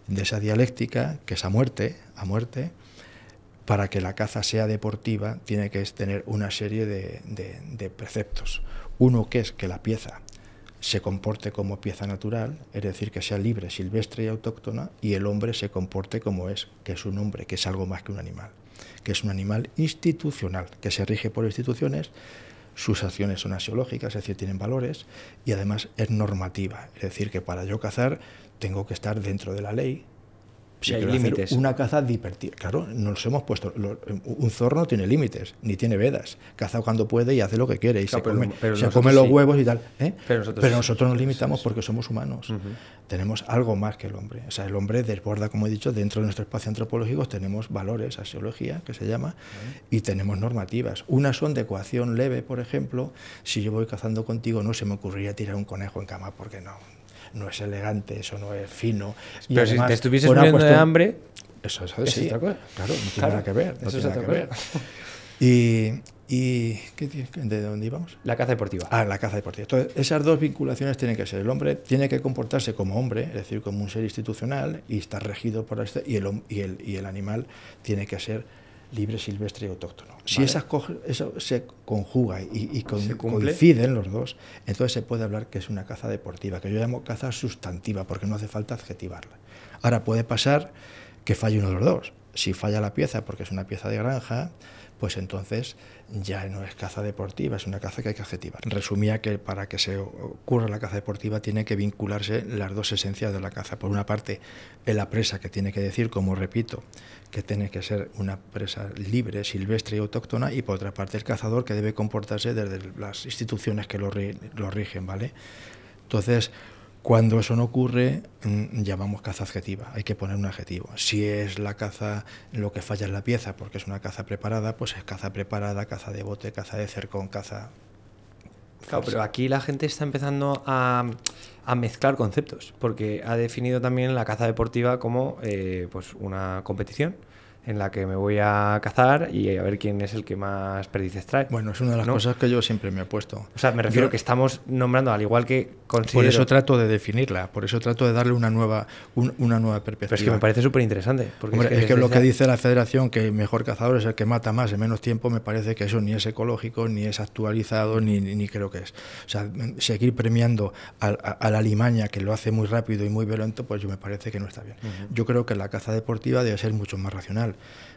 De esa dialéctica, que es a muerte, a muerte, para que la caza sea deportiva, tiene que tener una serie de preceptos. Uno que es que la pieza se comporte como pieza natural, es decir, que sea libre, silvestre y autóctona, y el hombre se comporte como es, que es un hombre, que es algo más que un animal, que es un animal institucional, que se rige por instituciones sus acciones son axiológicas, es decir, tienen valores, y además es normativa, es decir, que para yo cazar tengo que estar dentro de la ley, si pues hay límites. Una caza divertida. Claro, nos hemos puesto. un zorro no tiene límites, ni tiene vedas. Caza cuando puede y hace lo que quiere. Y se come, los huevos y tal. ¿eh? Pero nosotros, nos limitamos porque somos humanos. Tenemos algo más que el hombre. O sea, el hombre desborda, como he dicho, dentro de nuestro espacio antropológico tenemos valores, axiología, que se llama, y tenemos normativas. Unas son de ecuación leve, por ejemplo. Si yo voy cazando contigo, no se me ocurriría tirar un conejo en cama, porque no no es elegante, eso no es fino. Pero si te estuvieses muriendo de hambre... Eso, es otra cosa. Claro, no tiene nada que ver. eso es Y, ¿de dónde íbamos? La caza deportiva. Ah, la caza deportiva. Entonces, esas dos vinculaciones tienen que ser. El hombre tiene que comportarse como hombre, es decir, como un ser institucional y está regido por este, y el, y el, y el animal tiene que ser libre, silvestre y autóctono. Si esas eso se conjuga y, coinciden los dos, entonces se puede hablar que es una caza deportiva, que yo llamo caza sustantiva, porque no hace falta adjetivarla. Ahora puede pasar que falle uno de los dos. Si falla la pieza porque es una pieza de granja, pues entonces ya no es caza deportiva, es una caza que hay que adjetivar. Resumía que para que se ocurra la caza deportiva tiene que vincularse las dos esencias de la caza. Por una parte, la presa que tiene que decir, como repito, que tiene que ser una presa libre, silvestre y autóctona, y por otra parte el cazador que debe comportarse desde las instituciones que lo, rigen, ¿vale? Entonces, cuando eso no ocurre, mm, llamamos caza adjetiva, hay que poner un adjetivo. Si es la caza lo que falla es la pieza, porque es una caza preparada, pues es caza preparada, caza de bote, caza de cercón, caza Claro, pero aquí la gente está empezando a, mezclar conceptos, porque ha definido también la caza deportiva como eh, pues una competición en la que me voy a cazar y a ver quién es el que más perdices trae. Bueno, es una de las cosas que yo siempre me he puesto. O sea, me refiero que estamos nombrando, al igual que considero... Por eso trato de definirla, por eso trato de darle una nueva, una nueva perspectiva. Pero es que me parece súper interesante. es que, lo que dice la federación, que el mejor cazador es el que mata más en menos tiempo, me parece que eso ni es ecológico, ni es actualizado, ni, creo que es. O sea, seguir premiando a, la limaña, que lo hace muy rápido y muy violento, pues yo me parece que no está bien. Yo creo que la caza deportiva debe ser mucho más racional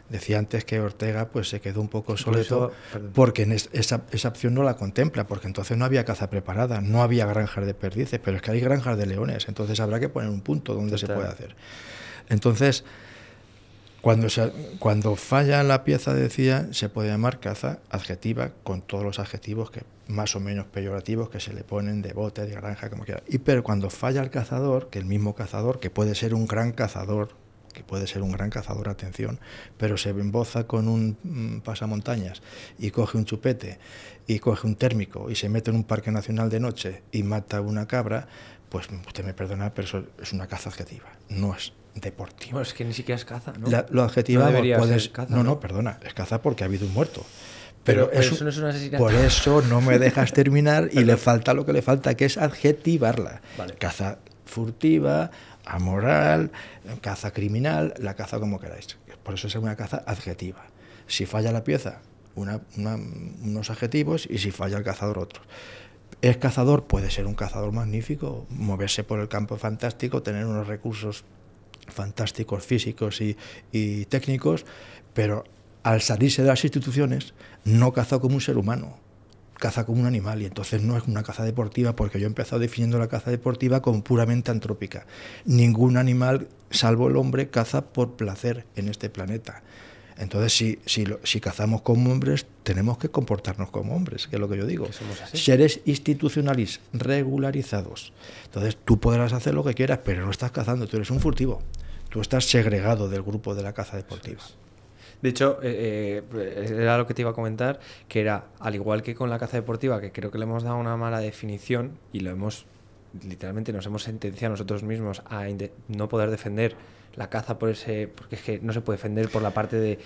Decía antes que Ortega pues se quedó un poco Soleto porque en esa, opción no la contempla, porque entonces no había caza preparada, no había granjas de perdices, pero es que hay granjas de leones, entonces habrá que poner un punto donde se puede hacer. Entonces, cuando, cuando falla la pieza, decía, se puede llamar caza adjetiva con todos los adjetivos que más o menos peyorativos que se le ponen de bote, de granja, como quiera. Y pero cuando falla el cazador, que el mismo cazador, que puede ser un gran cazador, que puede ser un gran cazador, atención, pero se emboza con un mm, pasamontañas y coge un chupete y coge un térmico y se mete en un parque nacional de noche y mata una cabra, pues usted me perdona, pero eso es una caza adjetiva, no es deportiva. es que ni siquiera es caza, ¿no? lo adjetivo no no, no, perdona, es caza porque ha habido un muerto. Pero, eso, no es una. Por eso no me dejas terminar y le falta lo que le falta, que es adjetivarla. Caza furtiva, amoral, caza criminal, la caza como queráis. Por eso es una caza adjetiva. Si falla la pieza, unos adjetivos y si falla el cazador, otros. Es cazador, puede ser un cazador magnífico, moverse por el campo fantástico, tener unos recursos fantásticos físicos y, y técnicos, pero al salirse de las instituciones no cazó como un ser humano, caza como un animal y entonces no es una caza deportiva porque yo he empezado definiendo la caza deportiva como puramente antrópica. Ningún animal, salvo el hombre, caza por placer en este planeta. Entonces, si, si, si cazamos como hombres, tenemos que comportarnos como hombres, que es lo que yo digo. Seres institucionales, regularizados. Entonces, tú podrás hacer lo que quieras, pero no estás cazando, tú eres un furtivo. Tú estás segregado del grupo de la caza deportiva. De hecho, eh, eh, era lo que te iba a comentar, que era, al igual que con la caza deportiva, que creo que le hemos dado una mala definición y lo hemos, literalmente nos hemos sentenciado nosotros mismos a no poder defender la caza por ese, porque es que no se puede defender por la parte de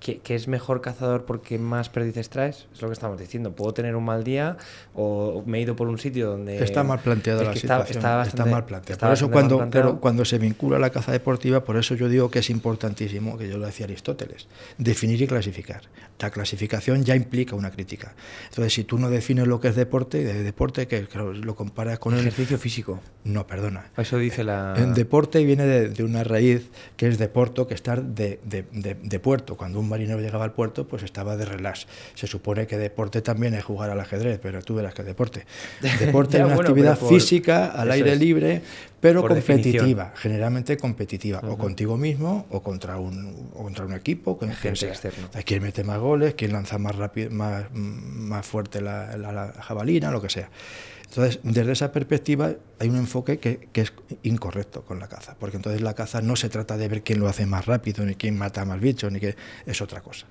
¿Qué es mejor cazador porque más perdices traes, es lo que estamos diciendo. Puedo tener un mal día o me he ido por un sitio donde... Está mal planteada la situación, está, mal planteada. por eso cuando, pero cuando se vincula la caza deportiva, por eso yo digo que es importantísimo, que yo lo decía Aristóteles, definir y clasificar. La clasificación ya implica una crítica. Entonces, si tú no defines lo que es deporte, de deporte que lo comparas con el... Ejercicio físico. No, perdona. Eso dice la... En deporte viene de, una raíz que es deporto, que estar de, de, de puerto. Cuando un marinero llegaba al puerto, pues estaba de relax. Se supone que deporte también es jugar al ajedrez, pero tú verás que deporte. Deporte es una actividad física, al aire libre, pero competitiva, generalmente competitiva, o contigo mismo o contra un, o contra un equipo, con gente externo. Quién mete más goles, quien lanza más, rápido, más, más fuerte la jabalina, lo que sea. Entonces, desde esa perspectiva hay un enfoque que, es incorrecto con la caza, porque entonces la caza no se trata de ver quién lo hace más rápido, ni quién mata más bichos, ni que es otra cosa.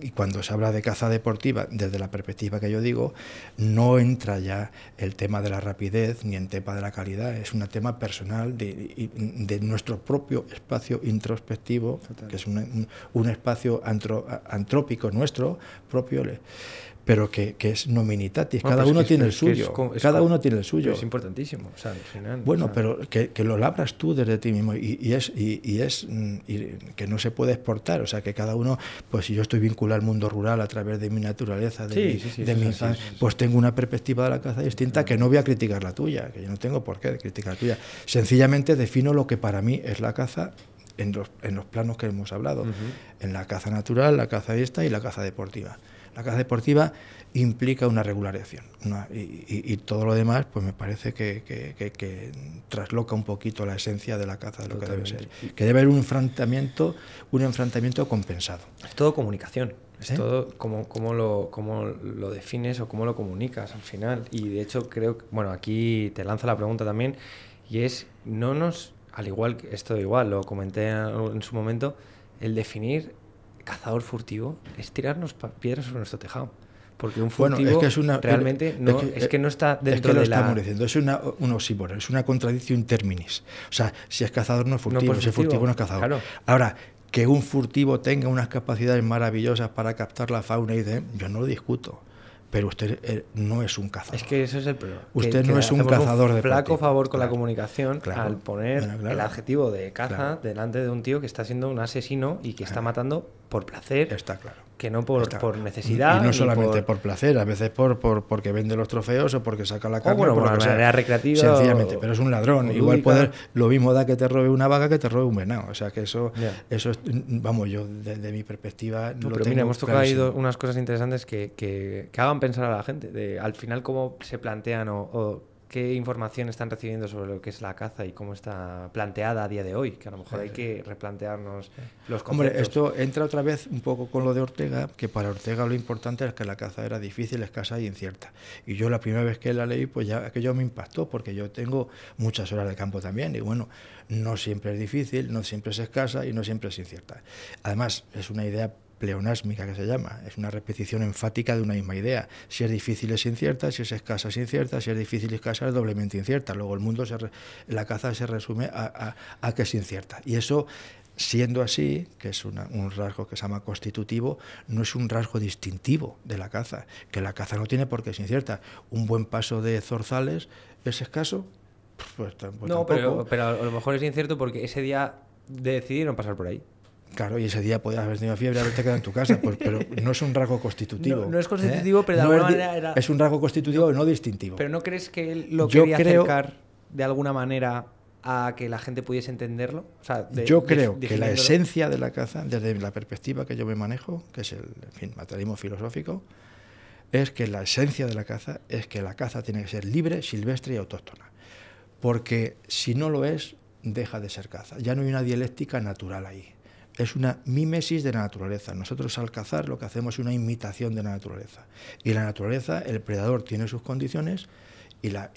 y cuando se habla de caza deportiva, desde la perspectiva que yo digo, no entra ya el tema de la rapidez ni el tema de la calidad, es un tema personal de, nuestro propio espacio introspectivo, que es un, espacio antro, antrópico nuestro propio pero que, que es nominitatis, cada uno tiene el suyo, es, cada uno tiene el suyo. Es importantísimo, Bueno, pero que, que, lo labras tú desde ti mismo y, es, y, es mm, que no se puede exportar, o sea, que cada uno, pues si yo estoy vinculado al mundo rural a través de mi naturaleza, de, pues tengo una perspectiva de la caza distinta que no voy a criticar la tuya, que yo no tengo por qué criticar la tuya. Sencillamente defino lo que para mí es la caza en los, en los planos que hemos hablado, en la caza natural, la caza esta y la caza deportiva. La caza deportiva implica una regularización y, todo lo demás, pues me parece que, trasloca un poquito la esencia de la caza de lo que debe ser. Que debe haber un enfrentamiento, un enfrentamiento compensado. Es todo comunicación. Es todo cómo, lo, lo defines o cómo lo comunicas al final. Y de hecho creo que, bueno, aquí te lanza la pregunta también y es, no nos, al igual, que esto igual, lo comenté en su momento, el definir cazador furtivo es tirarnos piedras sobre nuestro tejado. Porque un furtivo es que es una, realmente es, no, es, que, no está dentro es que lo de la... es una, un oxímoron, es una contradicción terminis. O sea, si es cazador no es furtivo, si es furtivo, no es cazador. Ahora, que un furtivo tenga unas capacidades maravillosas para captar la fauna y de, yo no lo discuto pero usted eh, no es un cazador. Es que ese es el problema. Usted no es un cazador de flaco favor con la comunicación al poner el adjetivo de caza delante de un tío que está siendo un asesino y que está matando por placer. Está claro. Que no por, necesidad. Y no solamente por... placer, a veces por, por porque vende los trofeos o porque saca la carne. O bueno, por una manera recreativa. Sencillamente, pero es un ladrón. Igual poder, lo mismo da que te robe una vaga que te robe un venado. O sea que eso, eso vamos, yo desde mi perspectiva. No, pero mira, hemos tocado unas cosas interesantes que, hagan pensar a la gente. al final, cómo se plantean o qué información están recibiendo sobre lo que es la caza y cómo está planteada a día de hoy, que a lo mejor hay que replantearnos los conceptos. Hombre, esto entra otra vez un poco con lo de Ortega, que para Ortega lo importante es que la caza era difícil, escasa y incierta. Y yo la primera vez que la leí, pues ya aquello me impactó, porque yo tengo muchas horas de campo también, y bueno, no siempre es difícil, no siempre es escasa y no siempre es incierta. Además, es una idea pleonásmica que se llama, es una repetición enfática de una misma idea. Si es difícil es incierta, si es escasa es incierta, si es difícil y escasa es doblemente incierta. Luego el mundo, se la caza se resume a, que es incierta. Y eso, siendo así, que es un rasgo que se llama constitutivo, no es un rasgo distintivo de la caza, que la caza no tiene por qué es incierta. Un buen paso de zorzales es escaso. Pues, pues no, pero, pero a lo mejor es incierto porque ese día decidieron pasar por ahí. Claro, y ese día podías haber tenido fiebre y haberte quedado en tu casa, pues, pero no es un rasgo constitutivo. No, es ¿eh? constitutivo, pero de alguna manera era... Es un rasgo constitutivo, no distintivo. Pero ¿no crees que lo quería acercar de alguna manera a que la gente pudiese entenderlo? yo creo que la esencia de la caza, desde la perspectiva que yo me manejo, que es el materialismo filosófico, es que la esencia de la caza es que la caza tiene que ser libre, silvestre y autóctona. Porque si no lo es, deja de ser caza. Ya no hay una dialéctica natural ahí es una mimesis de la naturaleza. Nosotros al cazar lo que hacemos es una imitación de la naturaleza. Y la naturaleza, el predador tiene sus condiciones y la,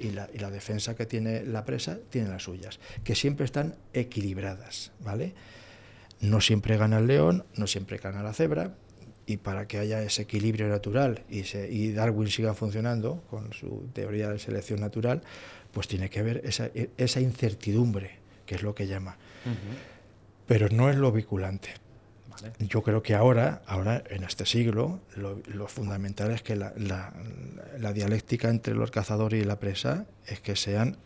defensa que tiene la presa tiene las suyas, que siempre están equilibradas, ¿vale? No siempre gana el león, no siempre gana la cebra, y para que haya ese equilibrio natural y, Darwin siga funcionando con su teoría de selección natural, pues tiene que haber esa, e, incertidumbre, que es lo que llama pero no es lo vinculante. Yo creo que ahora, ahora en este siglo, lo, fundamental es que la, la, dialéctica entre los cazadores y la presa es que sean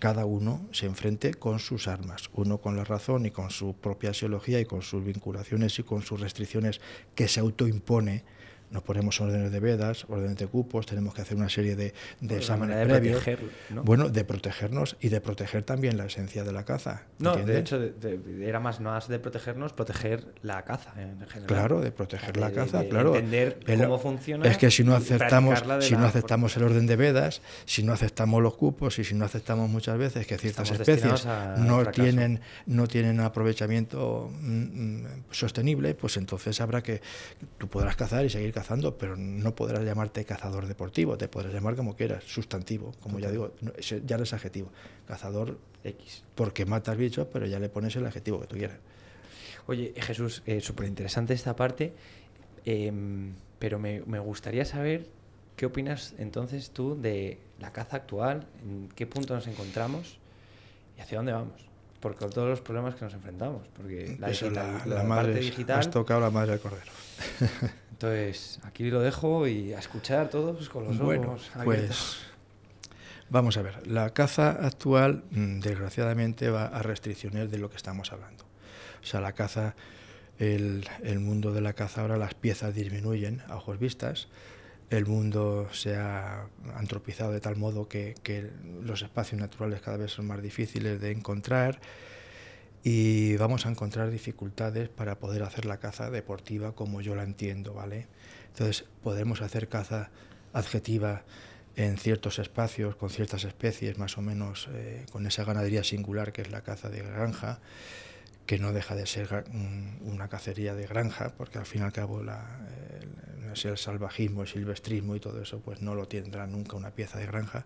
cada uno se enfrente con sus armas, uno con la razón y con su propia psicología y con sus vinculaciones y con sus restricciones que se autoimpone nos ponemos órdenes de vedas, órdenes de cupos, tenemos que hacer una serie de, de pues exámenes de previos. Bueno, de protegernos y de proteger también la esencia de la caza. No, de hecho, era más, más de protegernos, proteger la caza en general. Claro, de proteger la caza, claro. Entender cómo funciona. Es que si no aceptamos, si no aceptamos el orden de vedas, si no aceptamos los cupos y si no aceptamos muchas veces que ciertas especies no tienen, no tienen aprovechamiento mm, mm, sostenible, pues entonces habrá que tú podrás cazar y seguir cazando cazando, pero no podrás llamarte cazador deportivo, te podrás llamar como quieras, sustantivo, como ya digo, ya no es adjetivo, cazador X, porque matas bichos, pero ya le pones el adjetivo que tú quieras. Oye, Jesús, eh, súper interesante esta parte, em, pero me, me gustaría saber ¿Qué opinas entonces tú de la caza actual? ¿En qué punto nos encontramos? ¿Y hacia dónde vamos? por todos los problemas que nos enfrentamos. Porque la, Eso, digital, la, Has tocado la madre del cordero. Entonces, aquí lo dejo y a escuchar todos con los bueno, Pues, vamos a ver, la caza actual, mm, desgraciadamente, va a restricciones de lo que estamos hablando. O sea, la caza, el, el mundo de la caza ahora, las piezas disminuyen a ojos vistas el mundo se ha antropizado de tal modo que, los espacios naturales cada vez son más difíciles de encontrar y vamos a encontrar dificultades para poder hacer la caza deportiva como yo la entiendo, ¿vale? Entonces podemos hacer caza adjetiva en ciertos espacios, con ciertas especies, más o menos eh, con esa ganadería singular que es la caza de granja, que no deja de ser mm, una cacería de granja, porque al fin y al cabo la, si el salvajismo, el silvestrismo y todo eso, pues no lo tendrá nunca una pieza de granja.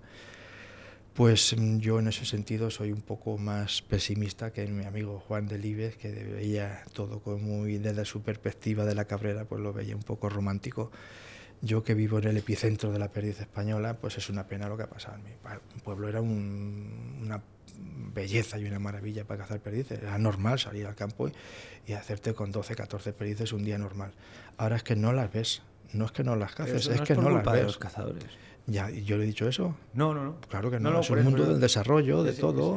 Pues mm, yo en ese sentido soy un poco más pesimista que mi amigo Juan de Libes, que veía todo como muy desde su perspectiva de la Cabrera, pues lo veía un poco romántico. Yo que vivo en el epicentro de la pérdida española, pues es una pena lo que ha pasado. Mi pueblo era una belleza y una maravilla para cazar perdices. Era normal salir al campo y, hacerte con 12, 14 perdices un día normal. Ahora es que no las ves. No es que no las caces, es, que no las los cazadores. Ya, yo le he dicho eso. No, no, no. Claro que no. no es un mundo del desarrollo, de todo.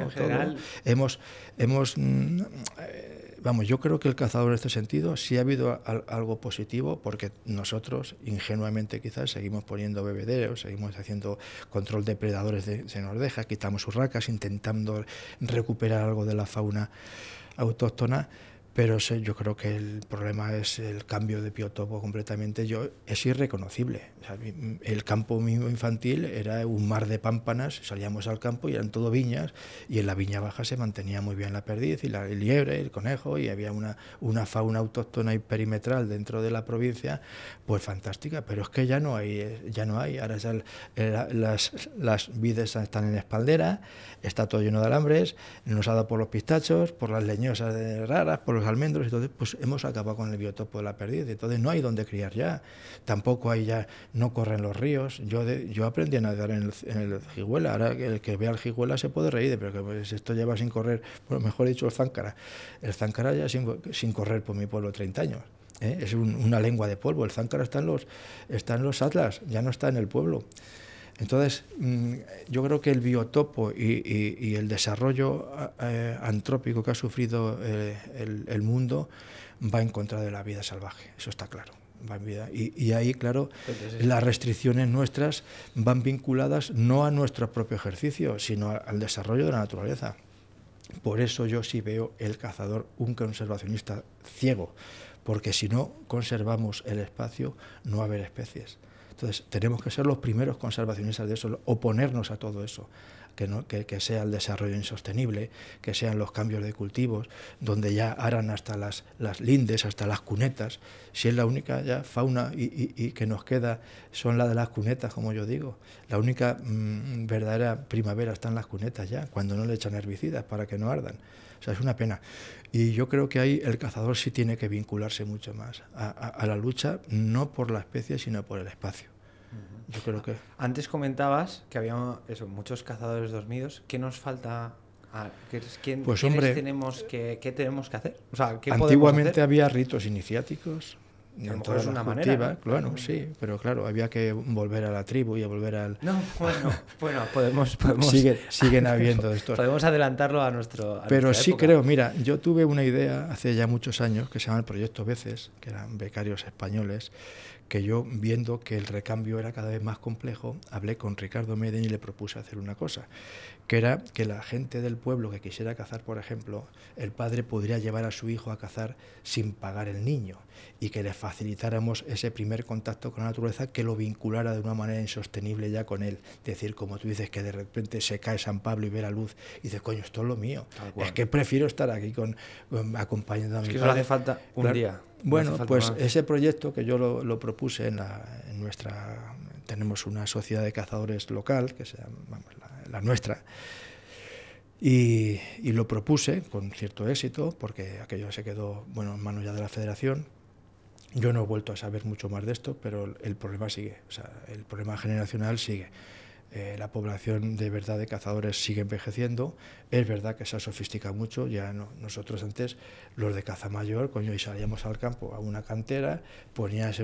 Hemos, hemos mm, eh, vamos, yo creo que el cazador en este sentido sí ha habido algo positivo porque nosotros ingenuamente quizás seguimos poniendo bebederos, seguimos haciendo control de predadores de, se nos deja, quitamos urracas, intentando recuperar algo de la fauna autóctona pero yo creo que el problema es el cambio de piotopo completamente. Yo, es irreconocible. el campo mismo infantil era un mar de pámpanas, salíamos al campo y eran todo viñas, y en la viña baja se mantenía muy bien la perdiz y la el liebre, el conejo, y había una, fauna autóctona y perimetral dentro de la provincia, pues fantástica, pero es que ya no hay, eh, ya no hay. Ahora ya eh, las, las vides están en espaldera, está todo lleno de alambres, nos ha dado por los pistachos, por las leñosas raras, por los almendros, entonces pues hemos acabado con el biotopo de la perdiz, entonces no hay donde criar ya, tampoco hay ya, no corren los ríos, yo, yo aprendí a nadar en el, en ahora el que vea el jiguela se puede reír, pero que pues, esto lleva sin correr, bueno, mejor dicho el záncara, el záncara ya sin, correr por mi pueblo 30 años. ¿eh? es una lengua de polvo. El záncara está los, está en los atlas, ya no está en el pueblo. Entonces, mm, yo creo que el biotopo y, el desarrollo eh, eh, antrópico que ha sufrido eh, el, mundo va en contra de la vida salvaje, eso está claro. Va en vida. Y, ahí, claro, las restricciones nuestras van vinculadas no a nuestro propio ejercicio, sino al desarrollo de la naturaleza. Por eso yo sí veo el cazador un conservacionista ciego, porque si no conservamos el espacio, no va a haber especies. Entonces, tenemos que ser los primeros conservacionistas de eso, oponernos a todo eso, que, no, que, sea el desarrollo insostenible, que sean los cambios de cultivos, donde ya aran hasta las, las lindes, hasta las cunetas, si es la única ya fauna y, que nos queda son la de las cunetas, como yo digo. La única mm, verdadera primavera están las cunetas ya, cuando no le echan herbicidas para que no ardan. O sea, es una pena. Y yo creo que ahí el cazador sí tiene que vincularse mucho más a la lucha, no por la especie, sino por el espacio. Yo creo que. Antes comentabas que había muchos cazadores dormidos. ¿Qué nos falta? Ah, ¿quién, pues tenemos que, ¿qué tenemos que hacer? antiguamente había ritos iniciáticos. A lo es una manera. Bueno, sí, pero claro, había que volver a la tribu y a volver al. No, bueno, podemos. siguen, siguen habiendo esto. Podemos adelantarlo a nuestro. pero sí creo, mira, yo tuve una idea hace ya muchos años que se llama el Proyecto Veces, que eran becarios españoles, que yo, viendo que el recambio era cada vez más complejo, hablé con Ricardo Meden y le propuse hacer una cosa, que era que la gente del pueblo que quisiera cazar, por ejemplo, el padre podría llevar a su hijo a cazar sin pagar el niño y que le facilitáramos ese primer contacto con la naturaleza que lo vinculara de una manera insostenible ya con él. Es decir, como tú dices, que de repente se cae San Pablo y ve la luz y dices, coño, esto es lo mío. Es que prefiero estar aquí con, um, acompañando a mi es que hace falta un día. Bueno, pues ese proyecto que yo lo, propuse en, nuestra... Tenemos una sociedad de cazadores local, que se llama la, nuestra, y, lo propuse con cierto éxito, porque aquello se quedó bueno, en manos ya de la federación. Yo no he vuelto a saber mucho más de esto, pero el problema sigue, o sea, el problema generacional sigue. Eh, la población de verdad de cazadores sigue envejeciendo, es verdad que se ha sofisticado mucho, ya nosotros antes, los de caza mayor, coño, y salíamos al campo a una cantera, ponías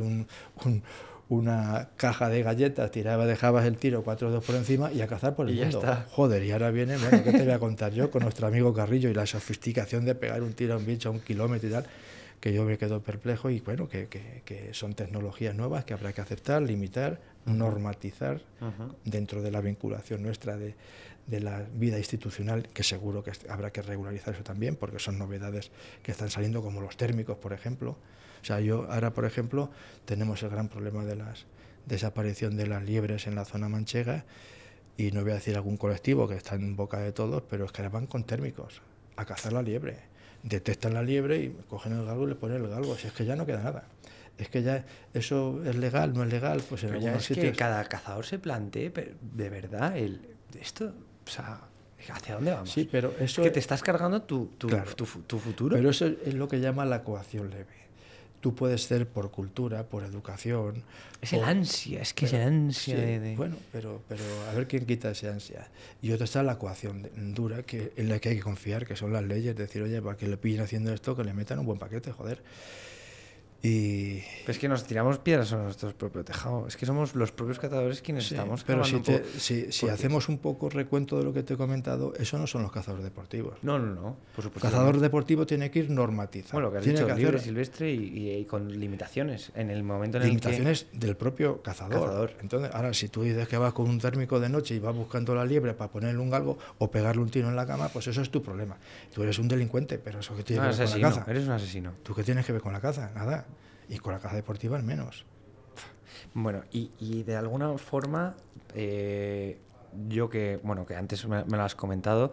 una caja de galletas, tiraba, dejabas el tiro o dos por encima y a cazar por el mundo. está. Joder, y ahora viene, bueno, ¿qué te voy a contar yo con nuestro amigo Carrillo y la sofisticación de pegar un tiro a un bicho a un kilómetro y tal? Que yo me quedo perplejo y bueno, que son tecnologías nuevas que habrá que aceptar, limitar, normatizar dentro de la vinculación nuestra de, la vida institucional, que seguro que habrá que regularizar eso también, porque son novedades que están saliendo, como los térmicos, por ejemplo. O sea, yo ahora, por ejemplo, tenemos el gran problema de la desaparición de las liebres en la zona manchega, y no voy a decir algún colectivo que está en boca de todos, pero es que van con térmicos a cazar la liebre. Detectan la liebre y cogen el galgo y le ponen el galgo, si es que ya no queda nada es que ya eso es legal, no es legal, pues en que cada cazador se plantee de verdad el esto, o sea, ¿hacia dónde vamos? Sí, pero eso es que te estás cargando tu, tu, tu, futuro. Pero eso es lo que llama la coacción leve. Tú puedes ser por cultura, por educación. Es el ansia, es que es el ansia. de, Bueno, pero, pero a ver quién quita ese ansia. Y otra está la coacción dura, que, en la que hay que confiar, que son las leyes. Decir, oye, para que le pillen haciendo esto, que le metan un buen paquete, joder es que nos tiramos piedras a nuestro propio tejado. Es que somos los propios cazadores quienes estamos Pero si, si, hacemos un poco recuento de lo que te he comentado, eso no son los cazadores deportivos. No, no, no. cazador deportivo tiene que ir normatizado. Bueno, tiene dicho, que libre, silvestre y, con limitaciones en el momento en el Limitaciones del propio cazador. Entonces, ahora, si tú dices que vas con un térmico de noche y vas buscando la liebre para ponerle un galgo o pegarle un tiro en la cama, pues eso es tu problema. Tú eres un delincuente, pero eso que tienes que ver con la caza. Eres un asesino. ¿Tú qué tienes que ver con la caza? Nada y con la caza deportiva al menos. Bueno, y, de alguna forma, eh, yo que, bueno, que antes me, lo has comentado,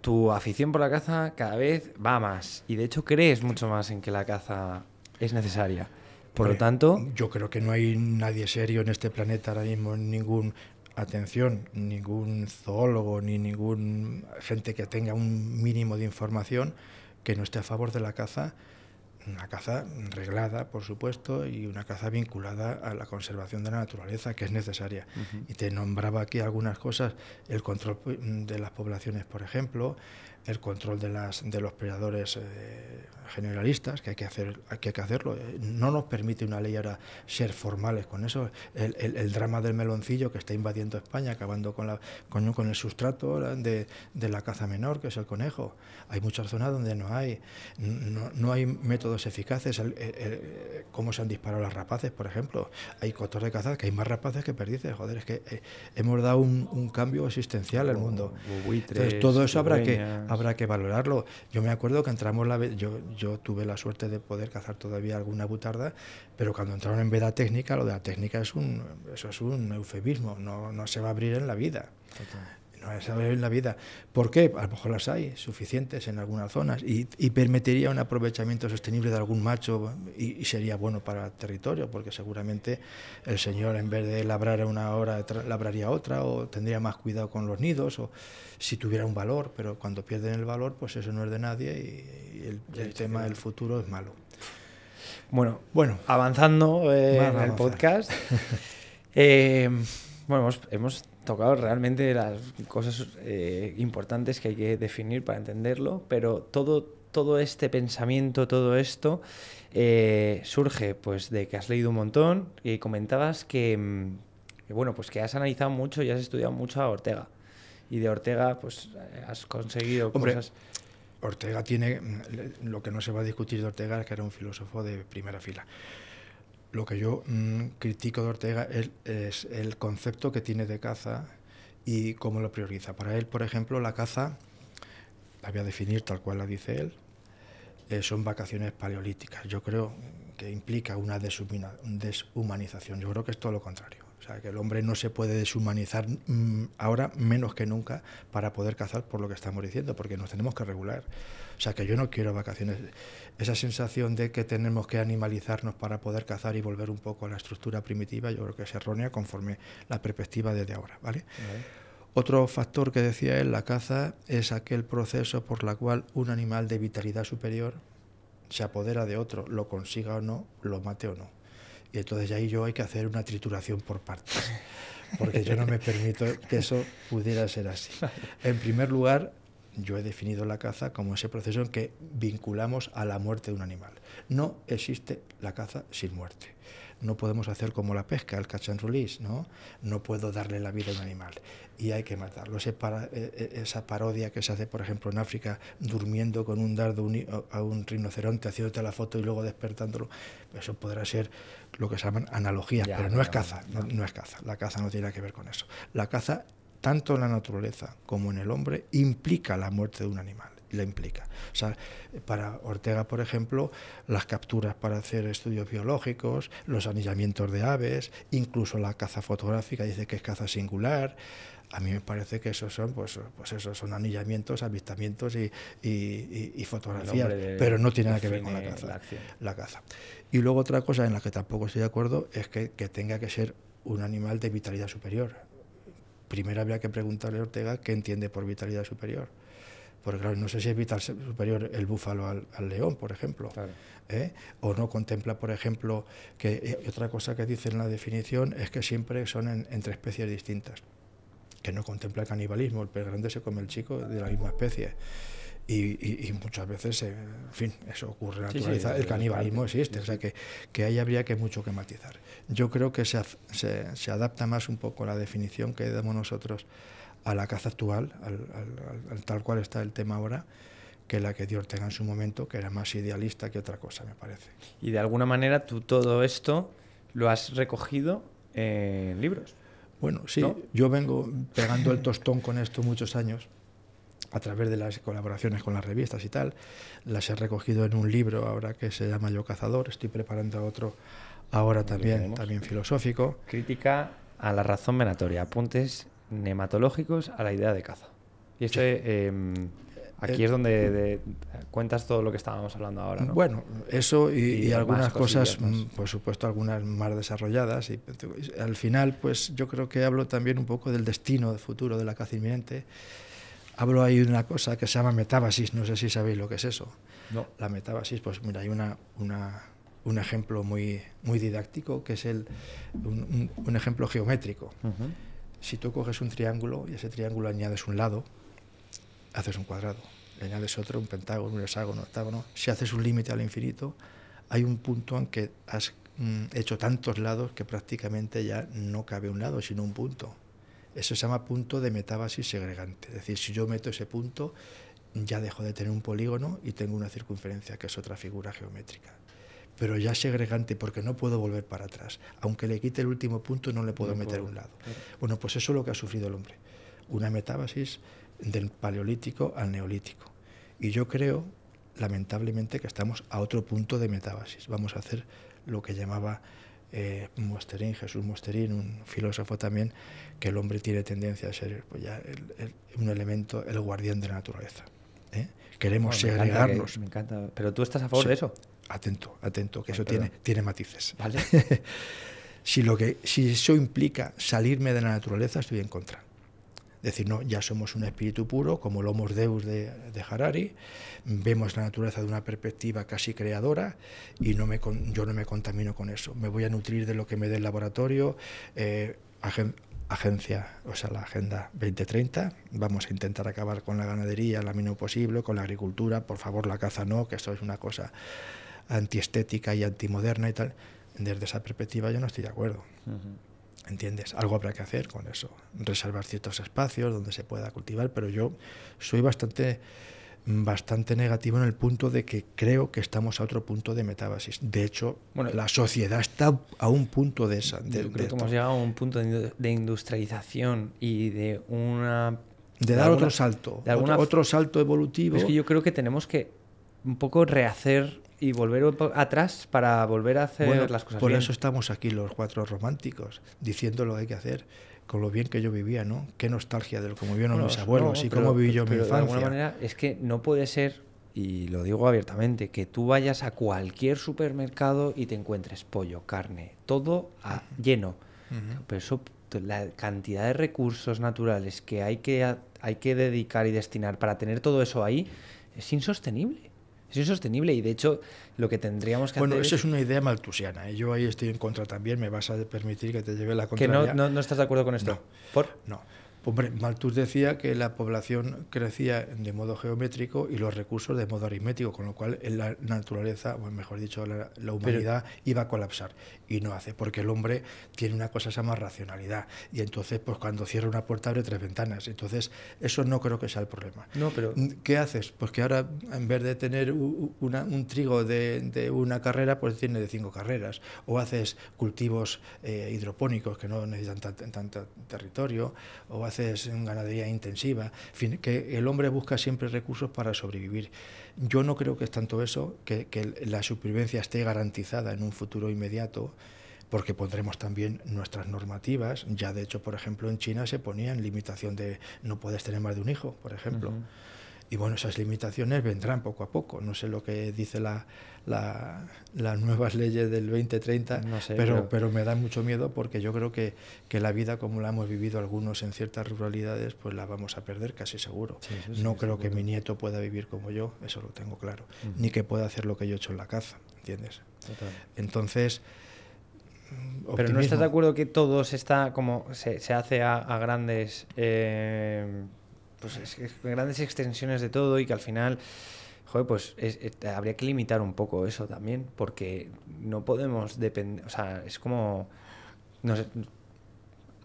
tu afición por la caza cada vez va más y de hecho crees mucho más en que la caza es necesaria. Por lo tanto... Yo creo que no hay nadie serio en este planeta ahora mismo, ningún, atención, ningún zoólogo ni ninguna gente que tenga un mínimo de información que no esté a favor de la caza una caza reglada, por supuesto, y una caza vinculada a la conservación de la naturaleza, que es necesaria. Y te nombraba aquí algunas cosas, el control mm, de las poblaciones, por ejemplo, el control de, las, de los predadores eh, generalistas, que hay que, hacer, hay que hacerlo. Eh, no nos permite una ley ahora ser formales con eso. El, drama del meloncillo que está invadiendo España, acabando con, la, con, el sustrato de, la caza menor, que es el conejo. Hay muchas zonas donde no hay, no, hay métodos eficaces. cómo se han disparado las rapaces, por ejemplo. Hay cotos de caza que hay más rapaces que perdices. Joder, es que eh, hemos dado un, cambio existencial al mundo. todo eso habrá que habrá que valorarlo. Yo me acuerdo que entramos la vez, yo, yo tuve la suerte de poder cazar todavía alguna butarda, pero cuando entraron en veda técnica, lo de la técnica es un, eso es un eufemismo, no, se va a abrir en la vida saber en la vida. ¿Por qué? A lo mejor las hay suficientes en algunas zonas y, permitiría un aprovechamiento sostenible de algún macho y, sería bueno para el territorio, porque seguramente el señor en vez de labrar una hora labraría otra o tendría más cuidado con los nidos o si tuviera un valor, pero cuando pierden el valor, pues eso no es de nadie y, el, tema del futuro es malo. Bueno, bueno avanzando eh, en el podcast. Eh, bueno, hemos, hemos, tocado realmente las cosas eh, importantes que hay que definir para entenderlo, pero todo, todo este pensamiento, todo esto, eh, surge pues de que has leído un montón y comentabas mm, que, bueno, pues que has analizado mucho y has estudiado mucho a Ortega. Y de Ortega, pues has conseguido cosas. Ortega tiene. Mm, lo que no se va a discutir de Ortega es que era un filósofo de primera fila lo que yo mm, critico de Ortega es, el concepto que tiene de caza y cómo lo prioriza. Para él, por ejemplo, la caza, la voy a definir tal cual la dice él, eh, son vacaciones paleolíticas. Yo creo que implica una deshumanización. Yo creo que es todo lo contrario. O sea, que el hombre no se puede deshumanizar mm, ahora menos que nunca para poder cazar por lo que estamos diciendo, porque nos tenemos que regular. O sea, que yo no quiero vacaciones esa sensación de que tenemos que animalizarnos para poder cazar y volver un poco a la estructura primitiva, yo creo que es errónea conforme la perspectiva desde ahora. ¿vale? Otro factor que decía él, la caza, es aquel proceso por la cual un animal de vitalidad superior se apodera de otro, lo consiga o no, lo mate o no. Y entonces ahí yo hay que hacer una trituración por partes, porque yo no me permito que eso pudiera ser así. En primer lugar, yo he definido la caza como ese proceso en que vinculamos a la muerte de un animal. No existe la caza sin muerte. No podemos hacer como la pesca, el catch and release, ¿no? No puedo darle la vida a un animal y hay que matarlo. E, e, esa parodia que se hace, por ejemplo, en África, durmiendo con un dardo a un rinoceronte, haciéndote la foto y luego despertándolo, eso podrá ser lo que se llaman analogías, pero no es caza, no, es caza. La caza no tiene nada que ver con eso. La caza tanto en la naturaleza como en el hombre, implica la muerte de un animal. La implica. O sea, para Ortega, por ejemplo, las capturas para hacer estudios biológicos, los anillamientos de aves, incluso la caza fotográfica, dice que es caza singular. A mí me parece que esos son, pues, pues esos son anillamientos, avistamientos y, fotografías, pero no tiene nada que ver con la caza. caza. Y luego otra cosa en la que tampoco estoy de acuerdo es que tenga que ser un animal de vitalidad superior primero habría que preguntarle a Ortega qué entiende por vitalidad superior. Porque claro, no sé si es vital superior el búfalo al, león, por ejemplo. ¿eh? O no contempla, por ejemplo, que eh, otra cosa que dice en la definición es que siempre son entre especies distintas. Que no contempla el canibalismo, el pez grande se come el chico de la misma especie. Y, muchas veces, eh, en fin, eso ocurre en el canibalismo existe, o sea que, que, ahí habría que mucho que matizar. Yo creo que se, se, se, adapta más un poco la definición que damos nosotros a la caza actual, al, tal cual está el tema ahora, que la que dio Ortega en su momento, que era más idealista que otra cosa, me parece. Y de alguna manera tú todo esto lo has recogido en libros. Bueno, sí, yo vengo pegando el tostón con esto muchos años a través de las colaboraciones con las revistas y tal. Las he recogido en un libro ahora que se llama Yo Cazador. Estoy preparando otro ahora también, también filosófico. Crítica a la razón venatoria, apuntes nematológicos a la idea de caza. Y esto eh, em, eh, aquí es donde cuentas todo lo que estábamos hablando ahora. Bueno, eso y, algunas cosas, mm, por supuesto, algunas más desarrolladas. Y, al final, pues yo creo que hablo también un poco del destino futuro de la caza inminente hablo ahí de una cosa que se llama metábasis, no sé si sabéis lo que es eso. No. La metábasis, pues mira, hay una, un ejemplo muy, muy didáctico que es el, un, ejemplo geométrico. Si tú coges un triángulo y ese triángulo añades un lado, haces un cuadrado. añades otro, un pentágono, un hexágono, un octágono. Si haces un límite al infinito, hay un punto en que has mm, hecho tantos lados que prácticamente ya no cabe un lado, sino un punto. Eso se llama punto de metábasis segregante. Es decir, si yo meto ese punto, ya dejo de tener un polígono y tengo una circunferencia, que es otra figura geométrica. Pero ya segregante, porque no puedo volver para atrás. Aunque le quite el último punto, no le puedo meter un lado. Bueno, pues eso es lo que ha sufrido el hombre. Una metábasis del paleolítico al neolítico. Y yo creo, lamentablemente, que estamos a otro punto de metábasis. Vamos a hacer lo que llamaba eh, Jesús Mosterín un filósofo también, que el hombre tiene tendencia a ser pues un elemento, el guardián de la naturaleza. ¿eh? Queremos segregarnos. Me, encanta, pero tú estás a favor de eso. Atento, atento, que eso tiene, tiene matices. si, lo que, si eso implica salirme de la naturaleza, estoy en contra decir, no, ya somos un espíritu puro, como el Homo Deus de, Harari, vemos la naturaleza de una perspectiva casi creadora y no me, yo no me contamino con eso. Me voy a nutrir de lo que me dé el laboratorio, eh, agencia, o sea, la Agenda 2030. Vamos a intentar acabar con la ganadería, lo menos posible, con la agricultura, por favor, la caza no, que esto es una cosa antiestética y antimoderna y tal. Desde esa perspectiva yo no estoy de acuerdo. ¿Entiendes? Algo habrá que hacer con eso. Reservar ciertos espacios donde se pueda cultivar, pero yo soy bastante, mm, bastante negativo en el punto de que creo que estamos a otro punto de metábasis. De hecho, la sociedad está a un punto de esa. De, yo creo que hemos llegado a un punto de industrialización y de una. De, dar otro salto, de otro salto evolutivo. Es que yo creo que tenemos que un poco rehacer y volver atrás para volver a hacer las cosas por eso estamos aquí los cuatro románticos diciendo lo hay que hacer con lo bien que yo vivía no qué nostalgia de lo como vivieron mis abuelos y cómo viví yo mi infancia de alguna manera es que no puede ser y lo digo abiertamente que tú vayas a cualquier supermercado y te encuentres pollo carne todo lleno pero eso la cantidad de recursos naturales que hay que hay que dedicar y destinar para tener todo eso ahí es insostenible es insostenible y de hecho lo que tendríamos que bueno, hacer. Bueno, eso es una idea maltusiana. y ¿eh? Yo ahí estoy en contra también. Me vas a permitir que te lleve la contraria. Que no, no, estás de acuerdo con esto. No, ¿Por? No. Hombre, Malthus decía que la población crecía de modo geométrico y los recursos de modo aritmético, con lo cual la naturaleza, o mejor dicho, la, humanidad iba a colapsar. Y no hace, porque el hombre tiene una cosa que se llama racionalidad. Y entonces, pues cuando cierra una puerta abre tres ventanas. Entonces, eso no creo que sea el problema. No, pero... Mm, ¿Qué haces? Pues que ahora, en vez de tener un trigo de, una carrera, pues tiene de cinco carreras. O haces cultivos eh, hidropónicos que no necesitan tanto territorio. O haces en ganadería intensiva, que el hombre busca siempre recursos para sobrevivir. Yo no creo que es tanto eso, que, la supervivencia esté garantizada en un futuro inmediato, porque pondremos también nuestras normativas. Ya de hecho, por ejemplo, en China se ponían limitación de no puedes tener más de un hijo, por ejemplo. Y bueno, esas limitaciones vendrán poco a poco. No sé lo que dice la, las nuevas leyes del 2030, pero, pero, me da mucho miedo porque yo creo que, la vida como la hemos vivido algunos en ciertas ruralidades, pues la vamos a perder casi seguro. no creo que mi nieto pueda vivir como yo, eso lo tengo claro, ni que pueda hacer lo que yo he hecho en la caza, ¿entiendes? Total. Entonces... Pero no estás de acuerdo que todo se está como se, se hace a, grandes eh, pues, es, grandes extensiones de todo y que al final, joder, pues eh, habría que limitar un poco eso también, porque no podemos depender, o sea, es como,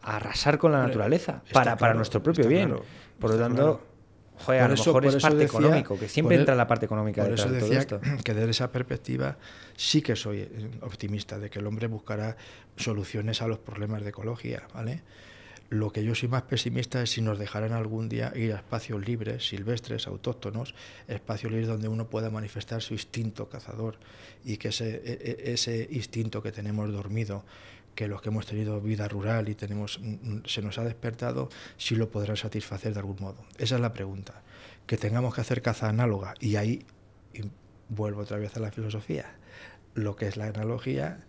arrasar con la naturaleza para, nuestro propio bien. por lo tanto, joder, a lo mejor es parte económico, que siempre entra e- la parte económica por eso de decía todo esto. Que desde esa perspectiva sí que soy eh, optimista de que el hombre buscará soluciones a los problemas de ecología, ¿vale? Lo que yo soy más pesimista es si nos dejarán algún día ir a espacios libres, silvestres, autóctonos, espacios libres donde uno pueda manifestar su instinto cazador y que ese, e, e, ese instinto que tenemos dormido, que los que hemos tenido vida rural y tenemos, se nos ha despertado, si lo podrán satisfacer de algún modo. Esa es la pregunta. Que tengamos que hacer caza análoga y ahí vuelvo otra vez a la filosofía. Lo que es la analogía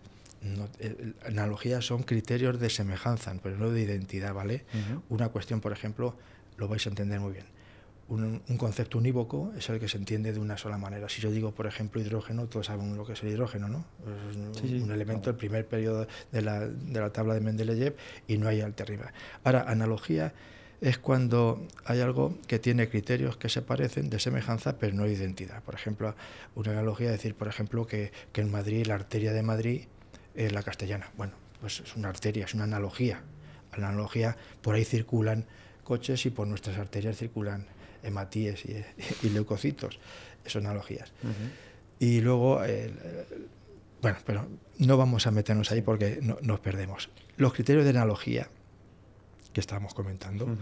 no, eh, analogías son criterios de semejanza, pero no de identidad, ¿vale? Una cuestión, por ejemplo, lo vais a entender muy bien. Un, concepto unívoco es el que se entiende de una sola manera. Si yo digo, por ejemplo, hidrógeno, todos saben lo que es el hidrógeno, ¿no? Es un, elemento del primer periodo de la, de la tabla de Mendeleev y no hay arriba. Ahora, analogía es cuando hay algo que tiene criterios que se parecen, de semejanza, pero no identidad. Por ejemplo, una analogía es decir, por ejemplo, que, que en Madrid, la arteria de Madrid, es eh, la castellana. Bueno, pues es una arteria, es una analogía. Analogía, por ahí circulan coches y por nuestras arterias circulan hematíes eh, y, leucocitos. Son analogías. Y luego, eh, bueno, pero no vamos a meternos ahí porque nos perdemos. Los criterios de analogía que estábamos comentando.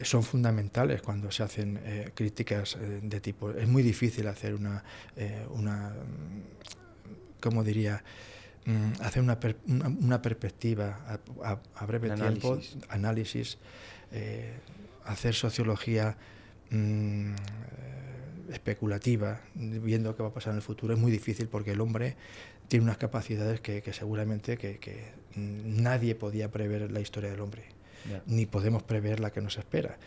son fundamentales cuando se hacen críticas de tipo. Es muy difícil hacer una, una ¿cómo diría? Mm, hacer una, perspectiva a, breve tiempo, análisis, eh, hacer sociología mm, eh, especulativa, viendo qué va a pasar en el futuro, es muy difícil porque el hombre tiene unas capacidades que, seguramente que, nadie podía prever la historia del hombre, ni podemos prever la que nos espera.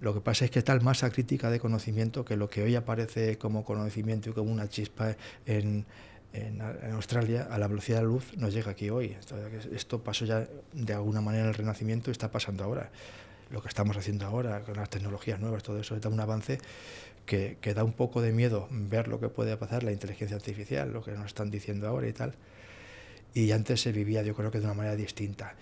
Lo que pasa es que tal masa crítica de conocimiento que lo que hoy aparece como conocimiento y como una chispa en, en, Australia, a la velocidad de la luz, nos llega aquí hoy. Esto, pasó ya de alguna manera en el Renacimiento y está pasando ahora. Lo que estamos haciendo ahora con las tecnologías nuevas, todo eso, es un avance que, que da un poco de miedo ver lo que puede pasar, la inteligencia artificial, lo que nos están diciendo ahora y tal. Y antes se vivía, yo creo que de una manera distinta.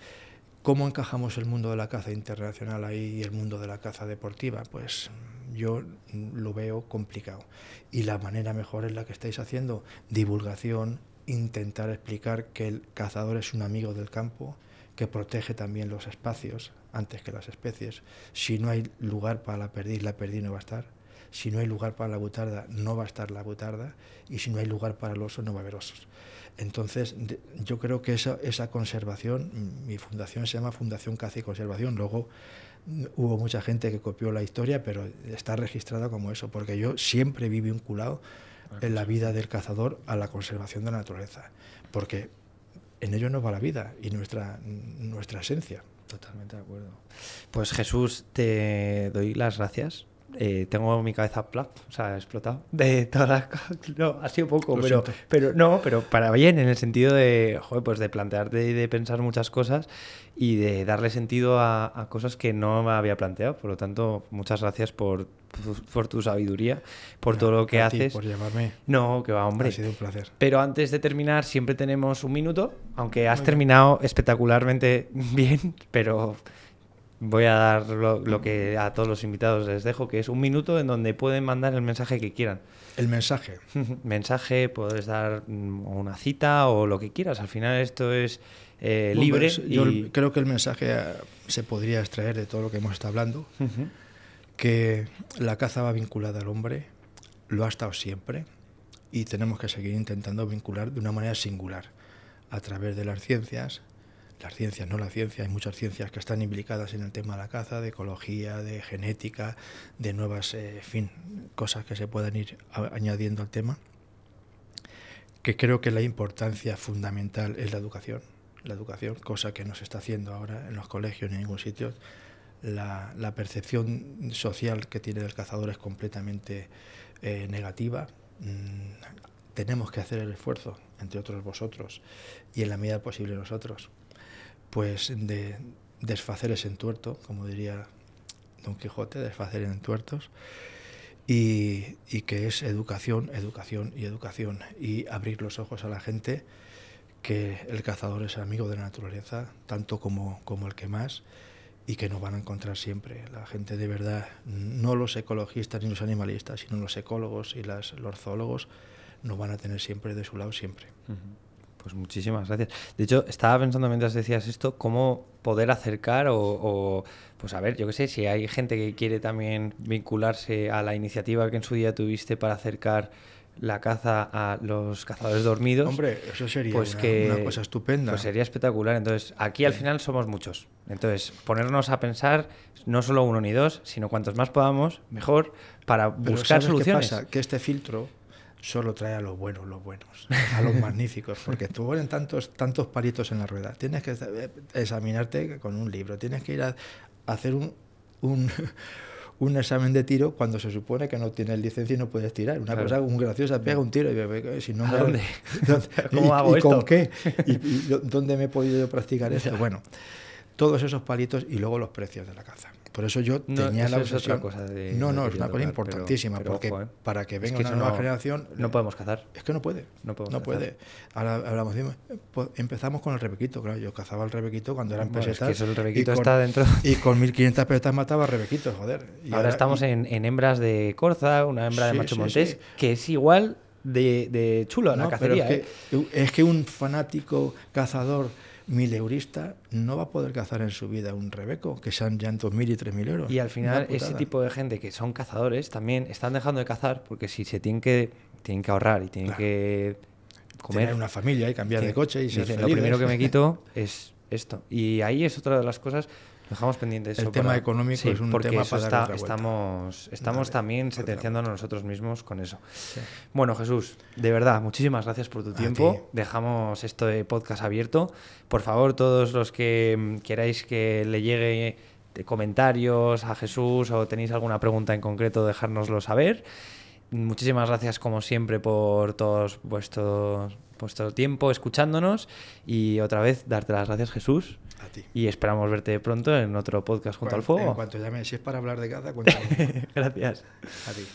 ¿Cómo encajamos el mundo de la caza internacional ahí y el mundo de la caza deportiva? Pues yo lo veo complicado. Y la manera mejor es la que estáis haciendo, divulgación, intentar explicar que el cazador es un amigo del campo, que protege también los espacios antes que las especies. Si no hay lugar para la perdiz, la perdiz no va a estar. Si no hay lugar para la butarda, no va a estar la butarda. Y si no hay lugar para el oso, no va a haber osos. Entonces, yo creo que esa, esa conservación, mi fundación se llama Fundación Caza y Conservación. Luego, hubo mucha gente que copió la historia, pero está registrada como eso, porque yo siempre vi vinculado ah, en la vida del cazador a la conservación de la naturaleza, porque en ello nos va la vida y nuestra, nuestra esencia. Totalmente de acuerdo. Pues Jesús, te doy las gracias eh, tengo mi cabeza plata o sea, explotado de todas las No, ha sido poco, pero, pero no, pero para bien, en el sentido de, joder, pues de plantearte y de pensar muchas cosas y de darle sentido a, cosas que no me había planteado. Por lo tanto, muchas gracias por, por, tu sabiduría, por todo lo que haces. por llamarme. No, que va, hombre. Ha sido un placer. Pero antes de terminar, siempre tenemos un minuto, aunque has terminado espectacularmente bien, pero voy a dar lo, que a todos los invitados les dejo, que es un minuto en donde pueden mandar el mensaje que quieran. El mensaje. mensaje, puedes dar mm, una cita o lo que quieras. Al final esto es eh, libre. yo creo que el mensaje ah, se podría extraer de todo lo que hemos estado hablando, que la caza va vinculada al hombre, lo ha estado siempre y tenemos que seguir intentando vincular de una manera singular a través de las ciencias, las ciencias, no la ciencia, hay muchas ciencias que están implicadas en el tema de la caza, de ecología, de genética, de nuevas, eh, fin, cosas que se puedan ir añadiendo al tema, que creo que la importancia fundamental es la educación, la educación, cosa que no se está haciendo ahora en los colegios ni en ningún sitio. La, percepción social que tiene del cazador es completamente eh, negativa. Mm, tenemos que hacer el esfuerzo, entre otros vosotros, y en la medida posible nosotros, pues de desfacer ese entuerto, como diría Don Quijote, desfacer en tuertos, y, que es educación, educación y educación, y abrir los ojos a la gente que el cazador es amigo de la naturaleza, tanto como, el que más, y que nos van a encontrar siempre. La gente de verdad, no los ecologistas ni los animalistas, sino los ecólogos y los zoólogos, nos van a tener siempre de su lado, siempre. Pues muchísimas gracias. De hecho, estaba pensando mientras decías esto, cómo poder acercar o, pues a ver, yo qué sé, si hay gente que quiere también vincularse a la iniciativa que en su día tuviste para acercar la caza a los cazadores dormidos. Hombre, eso sería pues una, cosa estupenda. Pues sería espectacular. Entonces, aquí al final somos muchos. Entonces, ponernos a pensar no solo uno ni dos, sino cuantos más podamos, mejor, para buscar soluciones. ¿Qué pasa? Que este filtro solo trae a los buenos, los buenos, a los magníficos, porque tú en tantos, tantos palitos en la rueda. Tienes que eh, examinarte con un libro, tienes que ir a hacer un, un, examen de tiro cuando se supone que no tienes licencia y no puedes tirar. Una cosa muy graciosa, pega un tiro y si no me... ¿Dónde? ¿Cómo hago y ¿Con qué? dónde me he podido yo practicar eso? Bueno, todos esos palitos y luego los precios de la caza. Por eso yo tenía la obsesión. de, no, no, es una cosa importantísima, porque para que venga una nueva generación. No eh, podemos cazar. Es que no puede. No, podemos no puede. Ahora hablamos, pues, empezamos con el rebequito, claro. Yo cazaba el rebequito cuando era bueno, pesetas. Es que el rebequito está dentro. Y con 1500 pesetas mataba rebequitos, joder. ahora, estamos en, hembras de corza, una hembra de macho montés, que es igual de, de chulo la cacería. ¿eh? es que un fanático cazador eurista no va a poder cazar en su vida un Rebeco, que sean ya en 2.000 y 3.000 euros. Y al final ese tipo de gente que son cazadores también están dejando de cazar porque si se tienen que, tienen que ahorrar y tienen que comer... Tener una familia y cambiar de coche y Lo primero que me quito es esto. Y ahí es otra de las cosas Dejamos pendiente eso. El tema económico es un tema para está, estamos, estamos también pues sentenciándonos nosotros mismos con eso. Bueno, Jesús, de verdad, muchísimas gracias por tu tiempo. Dejamos esto de podcast abierto. Por favor, todos los que mm, queráis que le llegue eh, comentarios a Jesús o tenéis alguna pregunta en concreto, dejárnoslo saber. Muchísimas gracias como siempre por todos vuestros vuestro tiempo escuchándonos y otra vez darte las gracias Jesús ti. Y esperamos verte pronto en otro podcast junto al fuego. En cuanto llames, si es para hablar de caza, cuéntame. Gracias. A ti.